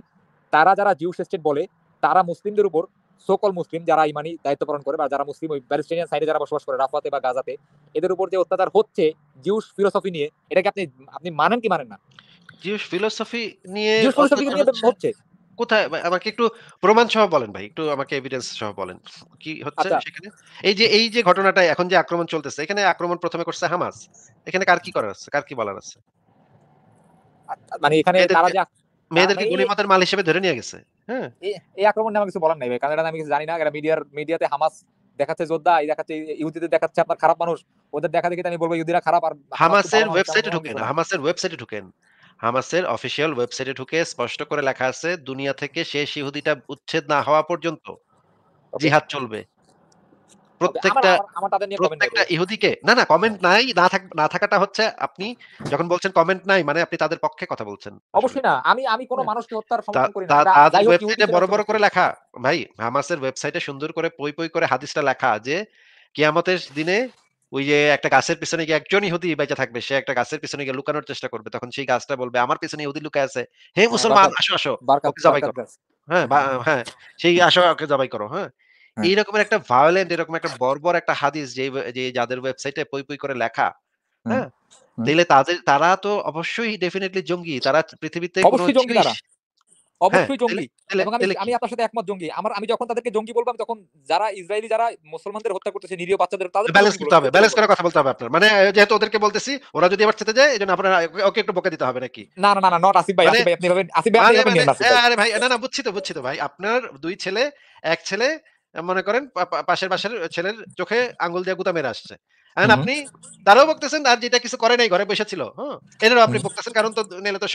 তারা যারা জিউস স্টেট বলে তারা মুসলিমদের উপর সকল মুসলিম যারা ইমানি দায়িত্ব পালন করে বা যারা মুসলিম ওই প্যালেস্টাইনিয়ান সাইডে যারা বসবাস করে রাফাতে বা গাজাতে এদের উপর যে অত্যাচার হচ্ছে জিউস ফিলোসফি নিয়ে এটাকে আপনি আপনি মানেন কি মানেন না জিউস ফিলোসফি নিয়ে হচ্ছে কোথায় আমাকে একটু প্রমাণ সহ বলেন ভাই একটু আমাকে এভিডেন্স সহ বলেন কি হচ্ছে আচ্ছা। সেখানে এই যে এই যে ঘটনাটা এখন যে আক্রমণ চলতেছে এখানে আক্রমণ প্রথমে করছে হামাস এখানে কার কি করার আছে কার কি বলার আছে আচ্ছা, মানে এখানে তারা যে মেয়েদেরকে গনিমতের মাল হিসেবে ধরে নিয়ে গেছে হ্যাঁ এই আক্রমণ নিয়ে কিছু বলার নাই ভাই কারণ আমি কিছু জানি না কারণ মিডিয়ার মিডিয়াতে হামাস দেখাচ্ছে যোদ্ধা এই দেখাচ্ছে ইহুদিদের দেখাচ্ছে আপনার খারাপ মানুষ ওদের দেখা দেখি আমি বলবো ইহুদিরা খারাপ আর হামাসের ওয়েবসাইটে ঢুকেন হামাসের ওয়েবসাইটে ঢুকেন হামাসের অফিসিয়াল ওয়েবসাইটে ঢুকে স্পষ্ট করে লেখা আছে দুনিয়া থেকে শেষ ইহুদিটা উচ্ছেদ না হওয়া পর্যন্ত জিহাদ চলবে প্রত্যেকটা প্রত্যেকটা ইহুদিকে না না কমেন্ট নাই না থাক না থাকাটা হচ্ছে আপনি যখন বলছেন কমেন্ট নাই মানে আপনি তাদের পক্ষে কথা বলছেন অবশ্যই না আমি আমি কোনো হ্যাঁ। মানুষকে হত্যার সমর্থন করি না ওয়েবসাইটে বড় বড় করে লেখা ভাই হামাসের ওয়েবসাইটে সুন্দর করে পই পই করে হাদিসটা লেখা যে কিয়ামতের দিনে ওই যে একটা গাছের পিছনে গিয়ে একজন ইহুদি বেঁচে থাকবে সে একটা গাছের পিছনে গিয়ে লুকানোর চেষ্টা করবে তখন সেই গাছটা বলবে আমার পিছনে ইহুদি লুকা আছে হে হ্যাঁ, মুসলমান আসো আসো জবাই করো হ্যাঁ হ্যাঁ সেই আসো জবাই করো হ্যাঁ হ্যাঁ। এইরকম একটা ভায়োলেন্ট এরকম একটা বর্বর একটা হাদিস যে যাদের ওয়েবসাইটে পই পই করে লেখা হ্যাঁ দিলে তাদের তারা তো অবশ্যই ডেফিনেটলি জঙ্গি তারা পৃথিবীতে অবশ্যই জঙ্গি হ্যাঁ, এবং আমি আমি আপনার সাথে একমত জঙ্গি আমার আমি যখন তাদেরকে জঙ্গি বলবো তখন যারা ইসরায়েলি যারা মুসলমানদের হত্যা করতেছে নিরীহ বাচ্চাদের তাদের ব্যালেন্স করতে হবে ব্যালেন্স করার কথা বলতে হবে আপনার মানে যেহেতু ওদেরকে বলতেছি ওরা যদি আবার চেতে যায় এজন্য আপনারা ওকে একটু বকে দিতে হবে নাকি না না না নট আসিফ ভাই আসিফ মানে ভাই আপনি ভাবেন আসিফ মানে মানে, ভাই আরে ভাই না না বুঝছি তো বুঝছি তো ভাই আপনার দুই ছেলে এক ছেলে মনে করেন পাশের পাশের ছেলের চোখে আঙ্গুল দিয়ে গুতা মেরে আসছে আপনি তারাও বকতেছেন আর যেটা কিছু করে নাই ঘরে বসে ছিল হ্যাঁ এটারও আপনি বকতেছেন কারণ তো নেলে তো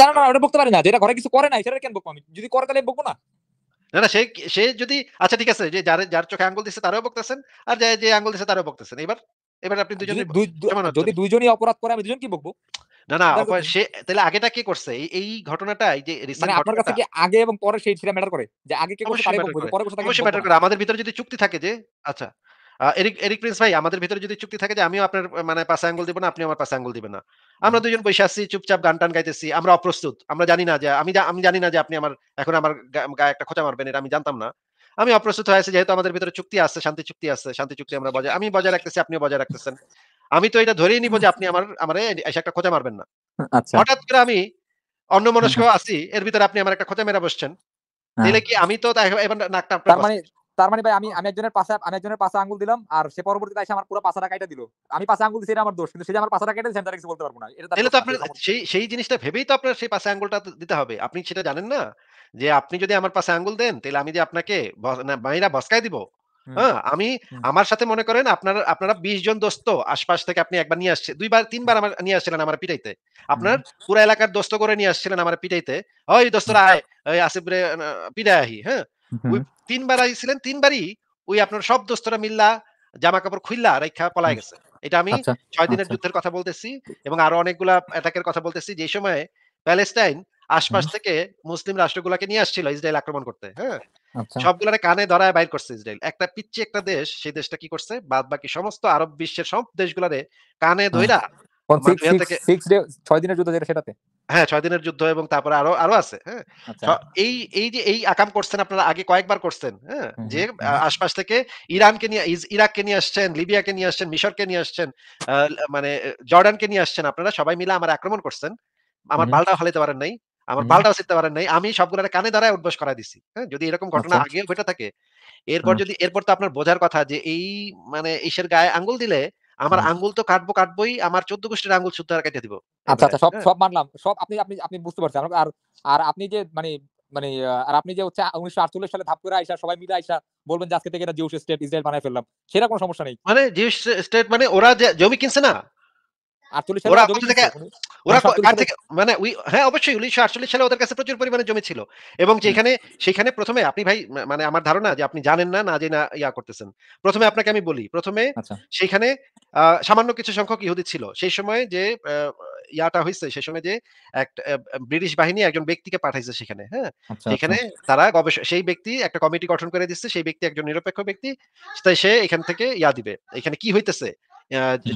না না ওটা বকতে পারি না যেটা ঘরে কিছু করে নাই সেটা কেন বকবো আমি যদি করে তাহলে বকবো না না না সে সে যদি আচ্ছা ঠিক আছে যে যার যার চোখে আঙ্গুল দিছে তারাও বকতেছেন আর যে যে আঙ্গুল দিছে তারাও বকতেছেন এবার এবার আপনি দুজনে যদি দুইজনই অপরাধ করে আমি দুজন কি বকবো না না সে তাহলে আগেটা কে করছে এই যে রিসেন্ট মানে আপনার কাছে কি আগে এবং পরে সেই ম্যাটার করে যে আগে কে করছে পরে করছে অবশ্যই ম্যাটার করে আমাদের ভিতরে যদি চুক্তি থাকে যে আচ্ছা এরিক এরিক প্রিন্স ভাই আমাদের ভিতরে যদি চুক্তি থাকে যে আমিও আপনার মানে পাশে আঙ্গুল দিব না আপনি আমার পাশে আঙ্গুল দিবেন না আমরা দুজন বসে আসছি চুপচাপ গান টান গাইতেছি আমরা অপ্রস্তুত আমরা জানি না যে আমি আমি জানি না যে আপনি আমার এখন আমার গায়ে একটা খোঁচা মারবেন এটা আমি জানতাম না আমি অপ্রস্তুত হয়েছে যেহেতু আমাদের ভিতরে চুক্তি আছে শান্তি চুক্তি আছে শান্তি চুক্তি আমরা বজায় আমি বজায় রাখতেছি আপনিও বজায় রাখতেছেন আমি তো এটা ধরেই নিব যে আপনি আমার আমার এসে একটা খোঁজা মারবেন না আচ্ছা। হঠাৎ করে আমি অন্য মনস্ক আছি এর ভিতরে আপনি আমার একটা খোঁজা মেরা বসছেন হ্যাঁ। দিলে কি আমি তো এবার নাকটা মানে তার মানে ভাই আমি আমি একজনের পাশে আমি একজনের পাশে আঙ্গুল দিলাম আর সে পরবর্তীতে এসে আমার পুরো পাশাটা কাটা দিল আমি পাশে আঙ্গুল দিছি আমার দোষ কিন্তু সে আমার পাশাটা কেটে দিয়েছে কিছু বলতে পারবো না এটা তাহলে তো আপনি সেই সেই জিনিসটা ভেবেই তো আপনার সেই পাশে আঙ্গুলটা দিতে হবে আপনি সেটা জানেন না যে আপনি যদি আমার পাশে আঙ্গুল দেন তাহলে আমি যে আপনাকে বাইরা ভসকাই দিব হ্যাঁ আমি আমার সাথে মনে করেন আপনারা আপনারা বিশ জন দোস্ত আশপাশ থেকে আপনি একবার নিয়ে আসছে দুইবার তিনবার আমার নিয়ে আসছিলেন আমার পিটাইতে আপনার পুরো এলাকার দোস্ত করে নিয়ে আসছিলেন আমার পিটাইতে ওই দোস্তরা আয় ওই আসিফ আহি হ্যাঁ ওই তিনবার আইছিলেন তিনবারই ওই আপনার সব দোস্তরা মিল্লা জামা কাপড় খুললা রেখা পলায় গেছে এটা আমি আচ্ছা, ছয় দিনের আচ্ছা। যুদ্ধের কথা বলতেছি এবং আরো অনেকগুলা অ্যাটাকের কথা বলতেছি যে সময়ে প্যালেস্টাইন আশপাশ থেকে মুসলিম রাষ্ট্রগুলোকে নিয়ে আসছিল ইসরায়েল আক্রমণ করতে হ্যাঁ আচ্ছা। সবগুলো কানে ধরায় বাইর করছে ইসরায়েল একটা পিচ্ছি একটা দেশ সেই দেশটা কি করছে বাদ বাকি সমস্ত আরব বিশ্বের সব দেশগুলোরে কানে হ্যাঁ। ধইরা হ্যাঁ ছয় দিনের যুদ্ধ এবং তারপরে আরো আরো আছে হ্যাঁ? আচ্ছা। এই এই যে এই আকাম করছেন আপনারা আগে কয়েকবার করছেন হ্যাঁ যে আশপাশ থেকে ইরানকে নিয়ে ইরাককে নিয়ে আসছেন লিবিয়াকে নিয়ে আসছেন মিশরকে নিয়ে আসছেন মানে জর্ডানকে নিয়ে আসছেন আপনারা সবাই মিলে আমার আক্রমণ করছেন আমার পাল্টা ফালাইতে পারেন নাই আমার পাল্টা চিনতে পারেন নাই আমি সবগুলো কানে দ্বারা অভ্যাস করা দিছি হ্যাঁ যদি এরকম ঘটনা আচ্ছা। আগেও ঘটে থাকে এরপর যদি এরপর তো আপনার বোঝার কথা যে এই মানে ঈশ্বর গায়ে আঙ্গুল দিলে আমার আঙ্গুল তো কাটবো কাটবোই আমার চোদ্দ গোষ্ঠীর আঙ্গুল শুদ্ধ আর কেটে দিব আচ্ছা, আচ্ছা সব হ্যাঁ? সব মানলাম সব আপনি আপনি আপনি বুঝতে পারছেন আর আর আপনি যে মানে মানে আর আপনি যে হচ্ছে উনিশশো আটচল্লিশ সালে ধাপ করে আইসা সবাই মিলে আইসা বলবেন যে আজকে থেকে এটা জিউস স্টেট ইসরায়েল বানায় ফেললাম সেটা কোনো সমস্যা নেই মানে জিউস স্টেট মানে ওরা যে জমি কিনছে না আমি বলি প্রথমে আচ্ছা। সেখানে সামান্য কিছু সংখ্যক ইহুদি ছিল সেই সময় যে ইয়াটা হয়েছে সেই সময় যে একটা ব্রিটিশ বাহিনী একজন ব্যক্তিকে পাঠাইছে সেখানে হ্যাঁ আচ্ছা, আচ্ছা। সেখানে তারা গবেষণা সেই ব্যক্তি একটা কমিটি গঠন করে দিচ্ছে সেই ব্যক্তি একজন নিরপেক্ষ ব্যক্তি তাই সে এখান থেকে ইয়া দিবে এখানে কি হইতেছে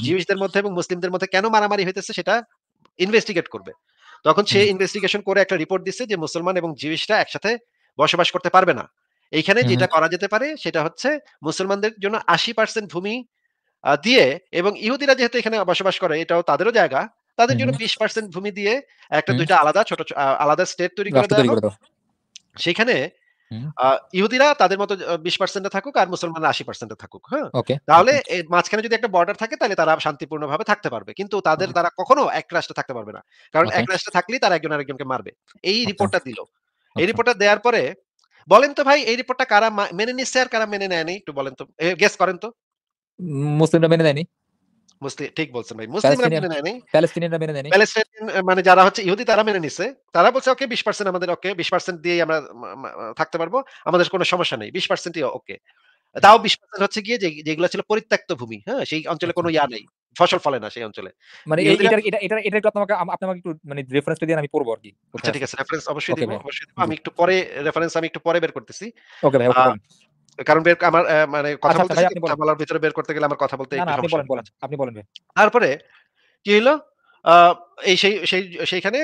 জিউসদের মধ্যে এবং মুসলিমদের মধ্যে কেন মারামারি হইতেছে সেটা ইনভেস্টিগেট করবে তখন সে ইনভেস্টিগেশন করে একটা রিপোর্ট দিচ্ছে যে মুসলমান এবং জিউসরা একসাথে বসবাস করতে পারবে না এইখানে যেটা করা যেতে পারে সেটা হচ্ছে মুসলমানদের জন্য আশি পার্সেন্ট ভূমি দিয়ে এবং ইহুদিরা যেহেতু এখানে বসবাস করে এটাও তাদেরও জায়গা তাদের জন্য বিশ পার্সেন্ট ভূমি দিয়ে একটা দুইটা আলাদা ছোট আলাদা স্টেট তৈরি করে সেখানে ইহুদিরা তাদের মতো বিশ পার্সেন্টে থাকুক আর মুসলমানরা আশি পার্সেন্টে থাকুক হ্যাঁ তাহলে মাঝখানে যদি একটা বর্ডার থাকে তাহলে তারা শান্তিপূর্ণ ভাবে থাকতে পারবে কিন্তু তাদের তারা কখনো এক রাষ্ট্রে থাকতে পারবে না কারণ এক রাষ্ট্রে থাকলেই তারা একজন আরেকজনকে মারবে এই রিপোর্টটা আচ্ছা, আচ্ছা। দিল এই রিপোর্টটা আচ্ছা। দেওয়ার পরে বলেন তো ভাই এই রিপোর্টটা কারা মেনে নিচ্ছে আর কারা মেনে নেয়নি একটু বলেন তো গেস করেন তো মুসলিমরা মেনে নেয়নি মুসলিম ঠিক বলছেন ভাই মুসলিমরা মেনে নেয়নি মেনে নেয়নি মানে যারা হচ্ছে ইহুদি তারা মেনে নিছে তারা বলছে ওকে আমাদের ওকে দিয়ে আমরা থাকতে পারবো আমাদের কোনো সমস্যা নেই 20% ওকে তাও পার্সেন্ট হচ্ছে গিয়ে যেগুলো ছিল পরিত্যক্ত ভূমি হ্যাঁ সেই অঞ্চলে কোনো আচ্ছা। ইয়া নেই ফসল ফলে না সেই অঞ্চলে মানে এটা এটা এটা এটা একটু আপনাকে আমাকে একটু মানে রেফারেন্সটা দিন আমি আর কি আচ্ছা ঠিক আছে রেফারেন্স অবশ্যই অবশ্যই আমি একটু পরে রেফারেন্স আমি একটু পরে বের করতেছি ওকে ভাই কারণ বের আমার মানে কথা আচ্ছা, আচ্ছা, বলতে ভিতরে বের করতে গেলে আমার কথা বলতে আপনি বলেন তারপরে কি হলো এই সেই সেই সেইখানে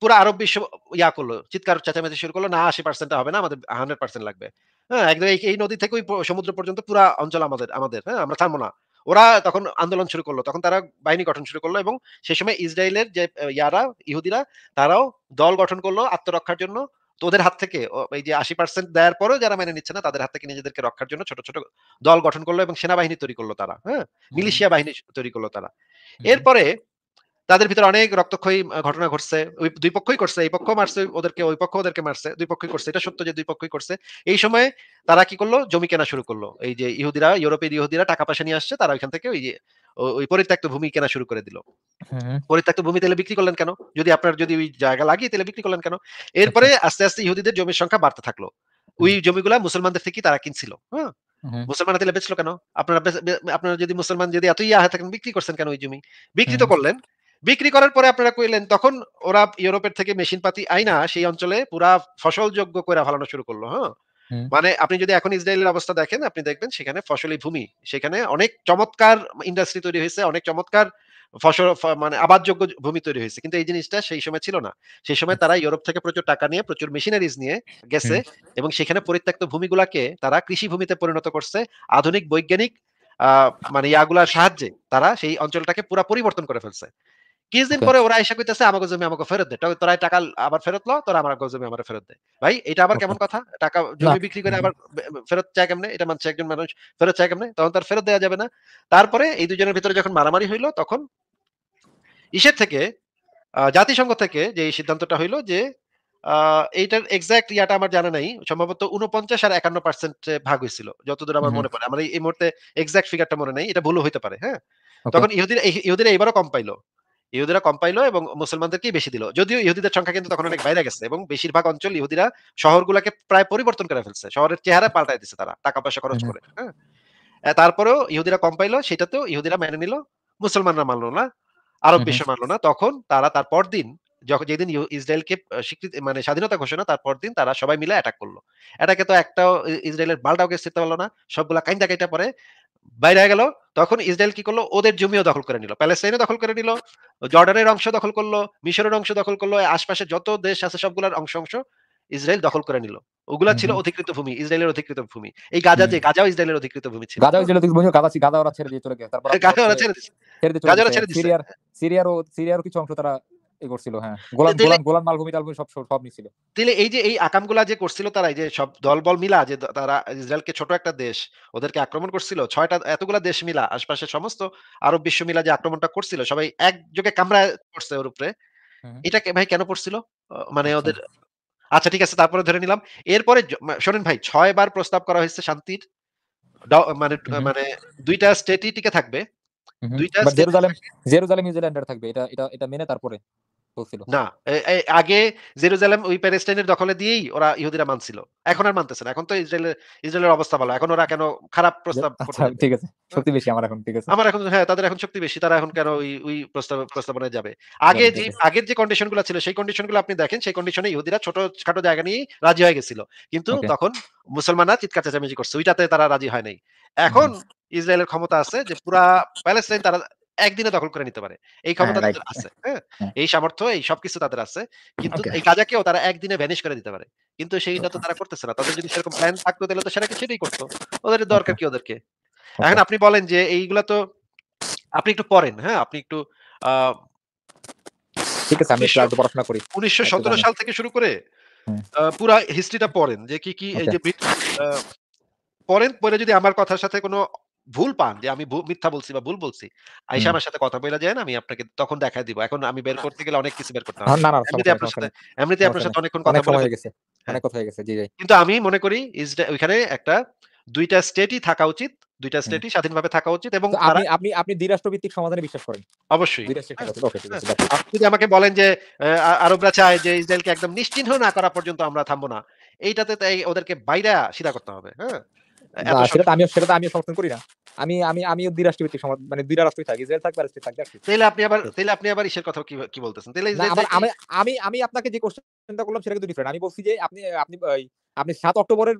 পুরো আরব বিশ্ব ইয়া করলো চিৎকার চেঁচামেচি শুরু করলো না আশি পার্সেন্ট হবে না আমাদের হান্ড্রেড পার্সেন্ট লাগবে হ্যাঁ একদম এই নদী থেকে ওই সমুদ্র পর্যন্ত পুরো অঞ্চল আমাদের আমাদের হ্যাঁ আমরা থামবো না ওরা তখন আন্দোলন শুরু করলো তখন তারা বাহিনী গঠন শুরু করলো এবং সেই সময় ইসরায়েলের যে ইয়ারা ইহুদিরা তারাও দল গঠন করলো আত্মরক্ষার জন্য তোদের হাত থেকে এই যে আশি পার্সেন্ট দেওয়ার পরও যারা মেনে নিচ্ছে না তাদের হাত থেকে নিজেদেরকে রক্ষার জন্য ছোট ছোট দল গঠন করলো এবং সেনাবাহিনী তৈরি করলো তারা হ্যাঁ মিলিশিয়া বাহিনী তৈরি করলো তারা এরপরে তাদের ভিতরে অনেক রক্তক্ষয়ী ঘটনা ঘটছে ওই দুই পক্ষই করছে এই পক্ষ মারছে ওদেরকে ওই পক্ষ ওদেরকে মারছে দুই পক্ষই করছে এটা সত্য যে দুই পক্ষই করছে এই সময় তারা কি করলো জমি কেনা শুরু করলো এই যে ইহুদিরা ইউরোপের ইহুদিরা টাকা পয়সা নিয়ে আসছে তারা ওইখান থেকে ওই যে ওই পরিত্যক্ত ভূমি কেনা শুরু করে দিল পরিত্যক্ত ভূমি তাহলে বিক্রি করলেন কেন যদি আপনার যদি ওই জায়গা লাগিয়ে তাহলে বিক্রি করলেন কেন এরপরে আচ্ছা। আস্তে আস্তে ইহুদিদের জমির সংখ্যা বাড়তে থাকলো ওই জমিগুলা মুসলমানদের থেকে তারা কিনছিল হ্যাঁ মুসলমানরা তাহলে বেচলো কেন আপনারা আপনারা যদি মুসলমান যদি এতই আহা থাকেন বিক্রি করছেন কেন ওই জমি বিক্রি তো করলেন বিক্রি করার পরে আপনারা কইলেন তখন ওরা ইউরোপের থেকে মেশিন পাতি আইনা সেই অঞ্চলে পুরা ফসল যোগ্য করে ফেলানো শুরু করলো হ্যাঁ মানে আপনি যদি এখন ইসরায়েলের অবস্থা দেখেন আপনি দেখবেন সেখানে ফসলি ভূমি সেখানে অনেক চমৎকার ইন্ডাস্ট্রি তৈরি হয়েছে অনেক চমৎকার ফসল মানে আবাদযোগ্য ভূমি তৈরি হয়েছে কিন্তু এই জিনিসটা সেই সময় ছিল না সেই সময় তারা ইউরোপ থেকে প্রচুর টাকা নিয়ে প্রচুর মেশিনারিজ নিয়ে গেছে এবং সেখানে পরিত্যক্ত ভূমিগুলাকে তারা কৃষি ভূমিতে পরিণত করছে আধুনিক বৈজ্ঞানিক মানে ইয়াগুলার সাহায্যে তারা সেই অঞ্চলটাকে পুরা পরিবর্তন করে ফেলছে কিছুদিন আচ্ছা। পরে ওরা এসে কইতেছে আমাকে জমি আমাকে ফেরত দে তোরা টাকা আবার ফেরত লো তোরা আমার জমি আমার ফেরত দে ভাই এটা আবার আচ্ছা। কেমন কথা টাকা জমি বিক্রি করে আবার ফেরত চায় কেমনে এটা মানছে একজন মানুষ ফেরত চায় কেমনে তখন তার ফেরত দেওয়া যাবে না তারপরে এই দুজনের ভিতরে যখন মারামারি হইলো তখন ইসের থেকে জাতিসংঘ থেকে যে সিদ্ধান্তটা হইলো যে এইটার এক্সাক্ট ইয়াটা আমার জানা নাই সম্ভবত উনপঞ্চাশ আর একান্ন পার্সেন্ট ভাগ হয়েছিল যতদূর আমার মনে পড়ে আমার এই মুহূর্তে এক্সাক্ট ফিগারটা মনে নেই এটা ভুলও হইতে পারে হ্যাঁ তখন ইহুদিরা ইহুদিরা এবারও কম পাইলো ইহুদিরা কম পাইলো এবং মুসলমানদেরকেই বেশি দিল যদিও ইহুদিদের সংখ্যা কিন্তু তখন অনেক বাইরে গেছে এবং বেশিরভাগ অঞ্চল ইহুদিরা শহরগুলোকে প্রায় পরিবর্তন করে ফেলছে শহরের চেহারা পাল্টাই দিচ্ছে তারা টাকা পয়সা খরচ হ্যাঁ। করে হ্যাঁ তারপরেও ইহুদিরা কম পাইলো সেটা তো ইহুদিরা মেনে নিল মুসলমানরা মানলো না আরব হ্যাঁ, হ্যাঁ। বিশ্ব মানলো না তখন তারা তার পরদিন যখন যেদিন ইসরায়েলকে স্বীকৃতি মানে স্বাধীনতা ঘোষণা তারপর দিন তারা সবাই মিলে অ্যাটাক করলো অ্যাটাকে তো একটাও ইসরায়েলের বালটাও কেস শিখতে পারলো না সবগুলা কাইন্দা কাইটা পরে বাইরে হয়ে গেল তখন ইসরায়েল কি করলো ওদের জমিও দখল করে নিল প্যালেস্টাইনও দখল করে নিল জর্ডানের অংশ দখল করলো মিশরের অংশ দখল করলো আশপাশে যত দেশ আছে সবগুলোর অংশ অংশ ইসরায়েল দখল করে নিল ওগুলা ছিল অধিকৃত ভূমি ইসরায়েলের অধিকৃত ভূমি এই গাজা যে গাজাও ইসরায়েলের অধিকৃত ভূমি ছিল গাজাও ইসরায়েলের অধিকৃত ভূমি গাজা গাজা ওরা ছেড়ে দিয়ে চলে গেছে তারপর গাজা ওরা ছেড়ে দিয়েছে ছেড়ে দিয়েছে সিরিয়ার সিরিয়ার ও সিরিয়ার কিছু অংশ তারা এ করছিল হ্যাঁ মালভূমি সব সব নিছিল তাহলে এই যে এই আকামগুলা যে করছিল তারা এই যে সব মিলা যে তারা ইসরায়েলকে ছোট একটা দেশ ওদেরকে আক্রমণ করছিল ছয়টা এতগুলা দেশ মিলা সমস্ত আরব বিশ্ব মিলা যে আক্রমণটা করছিল সবাই একযোগে কামরা করছে ওর উপরে ভাই কেন করছিল মানে আচ্ছা। ওদের আচ্ছা ঠিক আছে তারপরে ধরে নিলাম এরপরে শোনেন ভাই ছয় বার প্রস্তাব করা হয়েছে শান্তির মানে মানে দুইটা স্টেটই টিকে থাকবে দুইটা জেরুজালেম জেরুজালেম থাকবে এটা এটা এটা মেনে তারপরে না আগে জেরুজালেম ওই প্যালেস্টাইনের দখলে দিয়েই ওরা ইহুদিরা মানছিল এখন আর মানতেছে না এখন তো ইসরায়েলের ইসরায়েলের অবস্থা ভালো এখন ওরা কেন খারাপ প্রস্তাব আচ্ছা, ঠিক আছে হ্যাঁ। শক্তি বেশি আমার এখন ঠিক আছে আমার এখন হ্যাঁ তাদের এখন শক্তি বেশি তারা এখন কেন ওই ওই প্রস্তাব প্রস্তাবনায় যাবে হ্যাঁ, আগে যে আগের যে কন্ডিশনগুলো ছিল সেই কন্ডিশনগুলো আপনি দেখেন সেই কন্ডিশনে ইহুদিরা ছোট খাটো জায়গা নিয়ে রাজি হয়ে গেছিল কিন্তু তখন মুসলমানরা চিৎকার চেঁচামেচি করছে ওইটাতে তারা রাজি হয় নাই এখন ইসরায়েলের ক্ষমতা আছে যে পুরা প্যালেস্টাইন তারা একদিনে দখল করে নিতে পারে এই ক্ষমতা হ্যাঁ, তাদের আছে হ্যাঁ, হ্যাঁ? হ্যাঁ এই সামর্থ্য এই সবকিছু তাদের আছে কিন্তু এই কাজাকেও তারা একদিনে ভ্যানিশ করে দিতে পারে কিন্তু সেইটা তো তারা করতেছে না তাদের যদি সেরকম প্ল্যান থাকতো তাহলে তো সেটাকে সেটাই করতো ওদের দরকার কি ওদেরকে এখন আপনি বলেন যে এইগুলা তো আপনি একটু পড়েন হ্যাঁ আপনি একটু ঠিক আছে আমি একটু পড়াশোনা করি 1917 সাল থেকে শুরু করে পুরা হিস্ট্রিটা পড়েন যে কি কি এই যে পড়েন পরে যদি আমার কথার সাথে কোনো ভুল পান যে আমি মিথ্যা বলছি বা ভুল বলছি আইসা আমার সাথে কথা বলে যায় না আমি আপনাকে তখন দেখা দিব এখন আমি বের করতে গেলে অনেক কিছু বের করতে হবে এমনিতে আপনার সাথে এমনিতে আপনার সাথে অনেকক্ষণ কথা বলা হয়ে গেছে হ্যাঁ। অনেক কথা হয়ে গেছে জি জি কিন্তু আমি মনে করি ইজ ওইখানে একটা দুইটা স্টেটই থাকা উচিত দুইটা স্টেটই স্বাধীনভাবে থাকা উচিত এবং আপনি আপনি আপনি দ্বিরাষ্ট্রভিত্তিক সমাধানে বিশ্বাস করেন অবশ্যই আপনি যদি আমাকে বলেন যে আরবরা চায় যে ইসরায়েলকে একদম নিশ্চিহ্ন না করা পর্যন্ত আমরা থামবো না এইটাতে তাই ওদেরকে বাইরে সিধা করতে হবে হ্যাঁ সেটা তো আমিও সেটা তো আমিও সমর্থন করি না আমি আমি আমিও মানে দুই রাষ্ট্রভিত্তিক মানে দুইটা রাষ্ট্রই থাকি ইসরায়েল থাকবে প্যালেস্টাইন থাকবে তাহলে আপনি আবার তাহলে আপনি আবার ইসের কথা কি বলতেছেন তাহলে আমি আমি আমি আপনাকে যে কোশ্চেনটা করলাম সেটা কিন্তু ডিফারেন্ট আমি বলছি যে আপনি আপনি আপনি 7 অক্টোবরের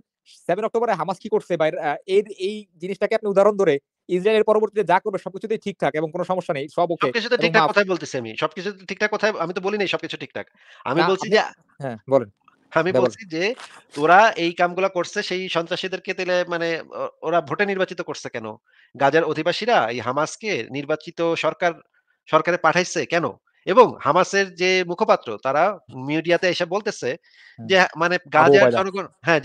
সেভেন অক্টোবরে হামাস কি করছে বা এই এই জিনিসটাকে আপনি উদাহরণ ধরে ইসরায়েলের পরবর্তীতে যা করবে সবকিছুতেই ঠিকঠাক এবং কোনো সমস্যা নেই সব ওকে সবকিছু ঠিকঠাক কথাই বলতেছি আমি সবকিছু ঠিকঠাক কথাই আমি তো বলি নাই সবকিছু ঠিকঠাক আমি বলছি যে হ্যাঁ বলেন আমি হ্যাঁ, বলছি যে তোরা এই কামগুলা করছে সেই সন্ত্রাসীদেরকে তাহলে মানে ওরা ভোটে নির্বাচিত করছে কেন গাজার অধিবাসীরা এই হামাসকে নির্বাচিত সরকার সরকারে পাঠাইছে কেন এবং হামাসের যে মুখপাত্র তারা মিডিয়াতে এসে বলতেছে যে মানে গাজার জনগণ হ্যাঁ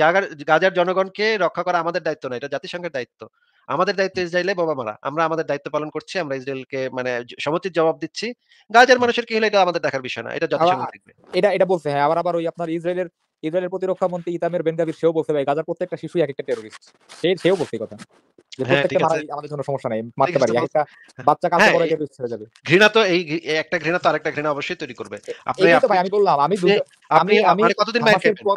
গাজার জনগণকে রক্ষা করা আমাদের দায়িত্ব না এটা জাতিসংঘের দায়িত্ব আমাদের দায়িত্ব ইসরায়েলে বোমা মারা আমরা আমাদের দায়িত্ব পালন করছি আমরা ইসরায়েলকে মানে সমুচিত জবাব দিচ্ছি গাজার মানুষের কি হলে এটা আমাদের দেখার বিষয় না এটা যথাসম্ভব দেখবে এটা এটা বলছে হ্যাঁ আবার আবার ওই আপনার ইসরায়েলের ইসরায়েলের প্রতিরক্ষা মন্ত্রী ইতামের বেনগাবির সেও বলছে ভাই গাজার প্রত্যেকটা শিশু এক একটা টেরোরিস্ট সে সেও বলছে কথা হ্যাঁ, হ্যাঁ, আমি বললাম আমি আমি আমি মানে কতদিন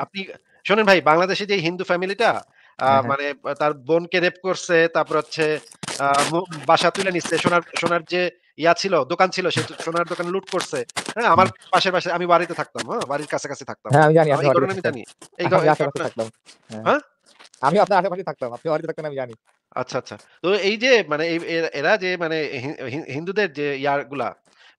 আপনি শুনেন ভাই বাংলাদেশে যে হিন্দু ফ্যামিলিটা হ্যাঁ, হ্যাঁ। মানে তার বোনকে রেপ করছে তারপর হচ্ছে বাসা তুলে নিচ্ছে সোনার সোনার যে ইয়া ছিল দোকান ছিল সে সোনার দোকান লুট করছে হ্যাঁ আমার পাশে পাশে আমি বাড়িতে থাকতাম হ্যাঁ বাড়ির কাছাকাছি থাকতাম হ্যাঁ আমি জানি আমি আমি জানি এই থাকতাম হ্যাঁ।, হ্যাঁ আমি আপনার আশেপাশে থাকতাম আপনি বাড়িতে থাকতেন আমি জানি আচ্ছা আচ্ছা তো এই যে মানে এরা যে মানে হিন্দুদের যে ইয়ারগুলা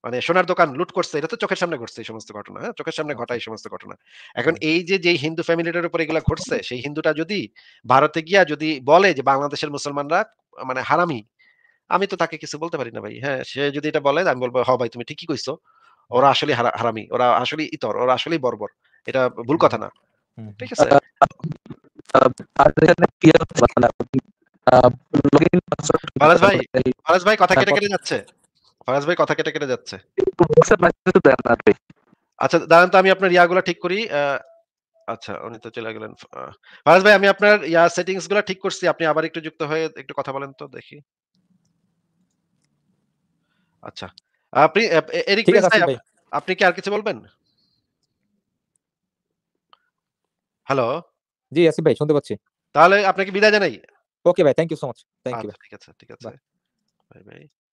মানে সোনার দোকান লুট করছে এটা তো চোখের সামনে ঘটছে এই সমস্ত ঘটনা হ্যাঁ চোখের সামনে ঘটা এই সমস্ত ঘটনা এখন এই যে যে হিন্দু ফ্যামিলিটার উপর এগুলো ঘটছে সেই হিন্দুটা যদি ভারতে গিয়া যদি বলে যে বাংলাদেশের মুসলমানরা মানে হারামি আমি তো তাকে কিছু বলতে পারি না ভাই হ্যাঁ সে যদি এটা বলে আমি বলবো হ্যাঁ ভাই তুমি ঠিকই কইছো ওরা আসলে হারামি ওরা আসলে ইতর ওরা আসলে বর্বর এটা ভুল কথা না ঠিক আছে ভাই ভাই কথা কেটে হ্যাঁ, কেটে যাচ্ছে ফারাজ ভাই কথা কেটে কেটে যাচ্ছে আচ্ছা দাঁড়ান তো আমি আপনার ইয়াগুলো ঠিক করি আচ্ছা উনি তো চলে গেলেন ফারাজ ভাই আমি আপনার ইয়া সেটিংস গুলো ঠিক করছি আপনি আবার একটু যুক্ত হয়ে একটু কথা বলেন তো দেখি আচ্ছা আপনি এরিক আপনি কি আর কিছু বলবেন হ্যালো জি আসি ভাই শুনতে পাচ্ছি তাহলে আপনাকে বিদায় জানাই ওকে ভাই thank you so much thank you ঠিক আছে ঠিক আছে বাই বাই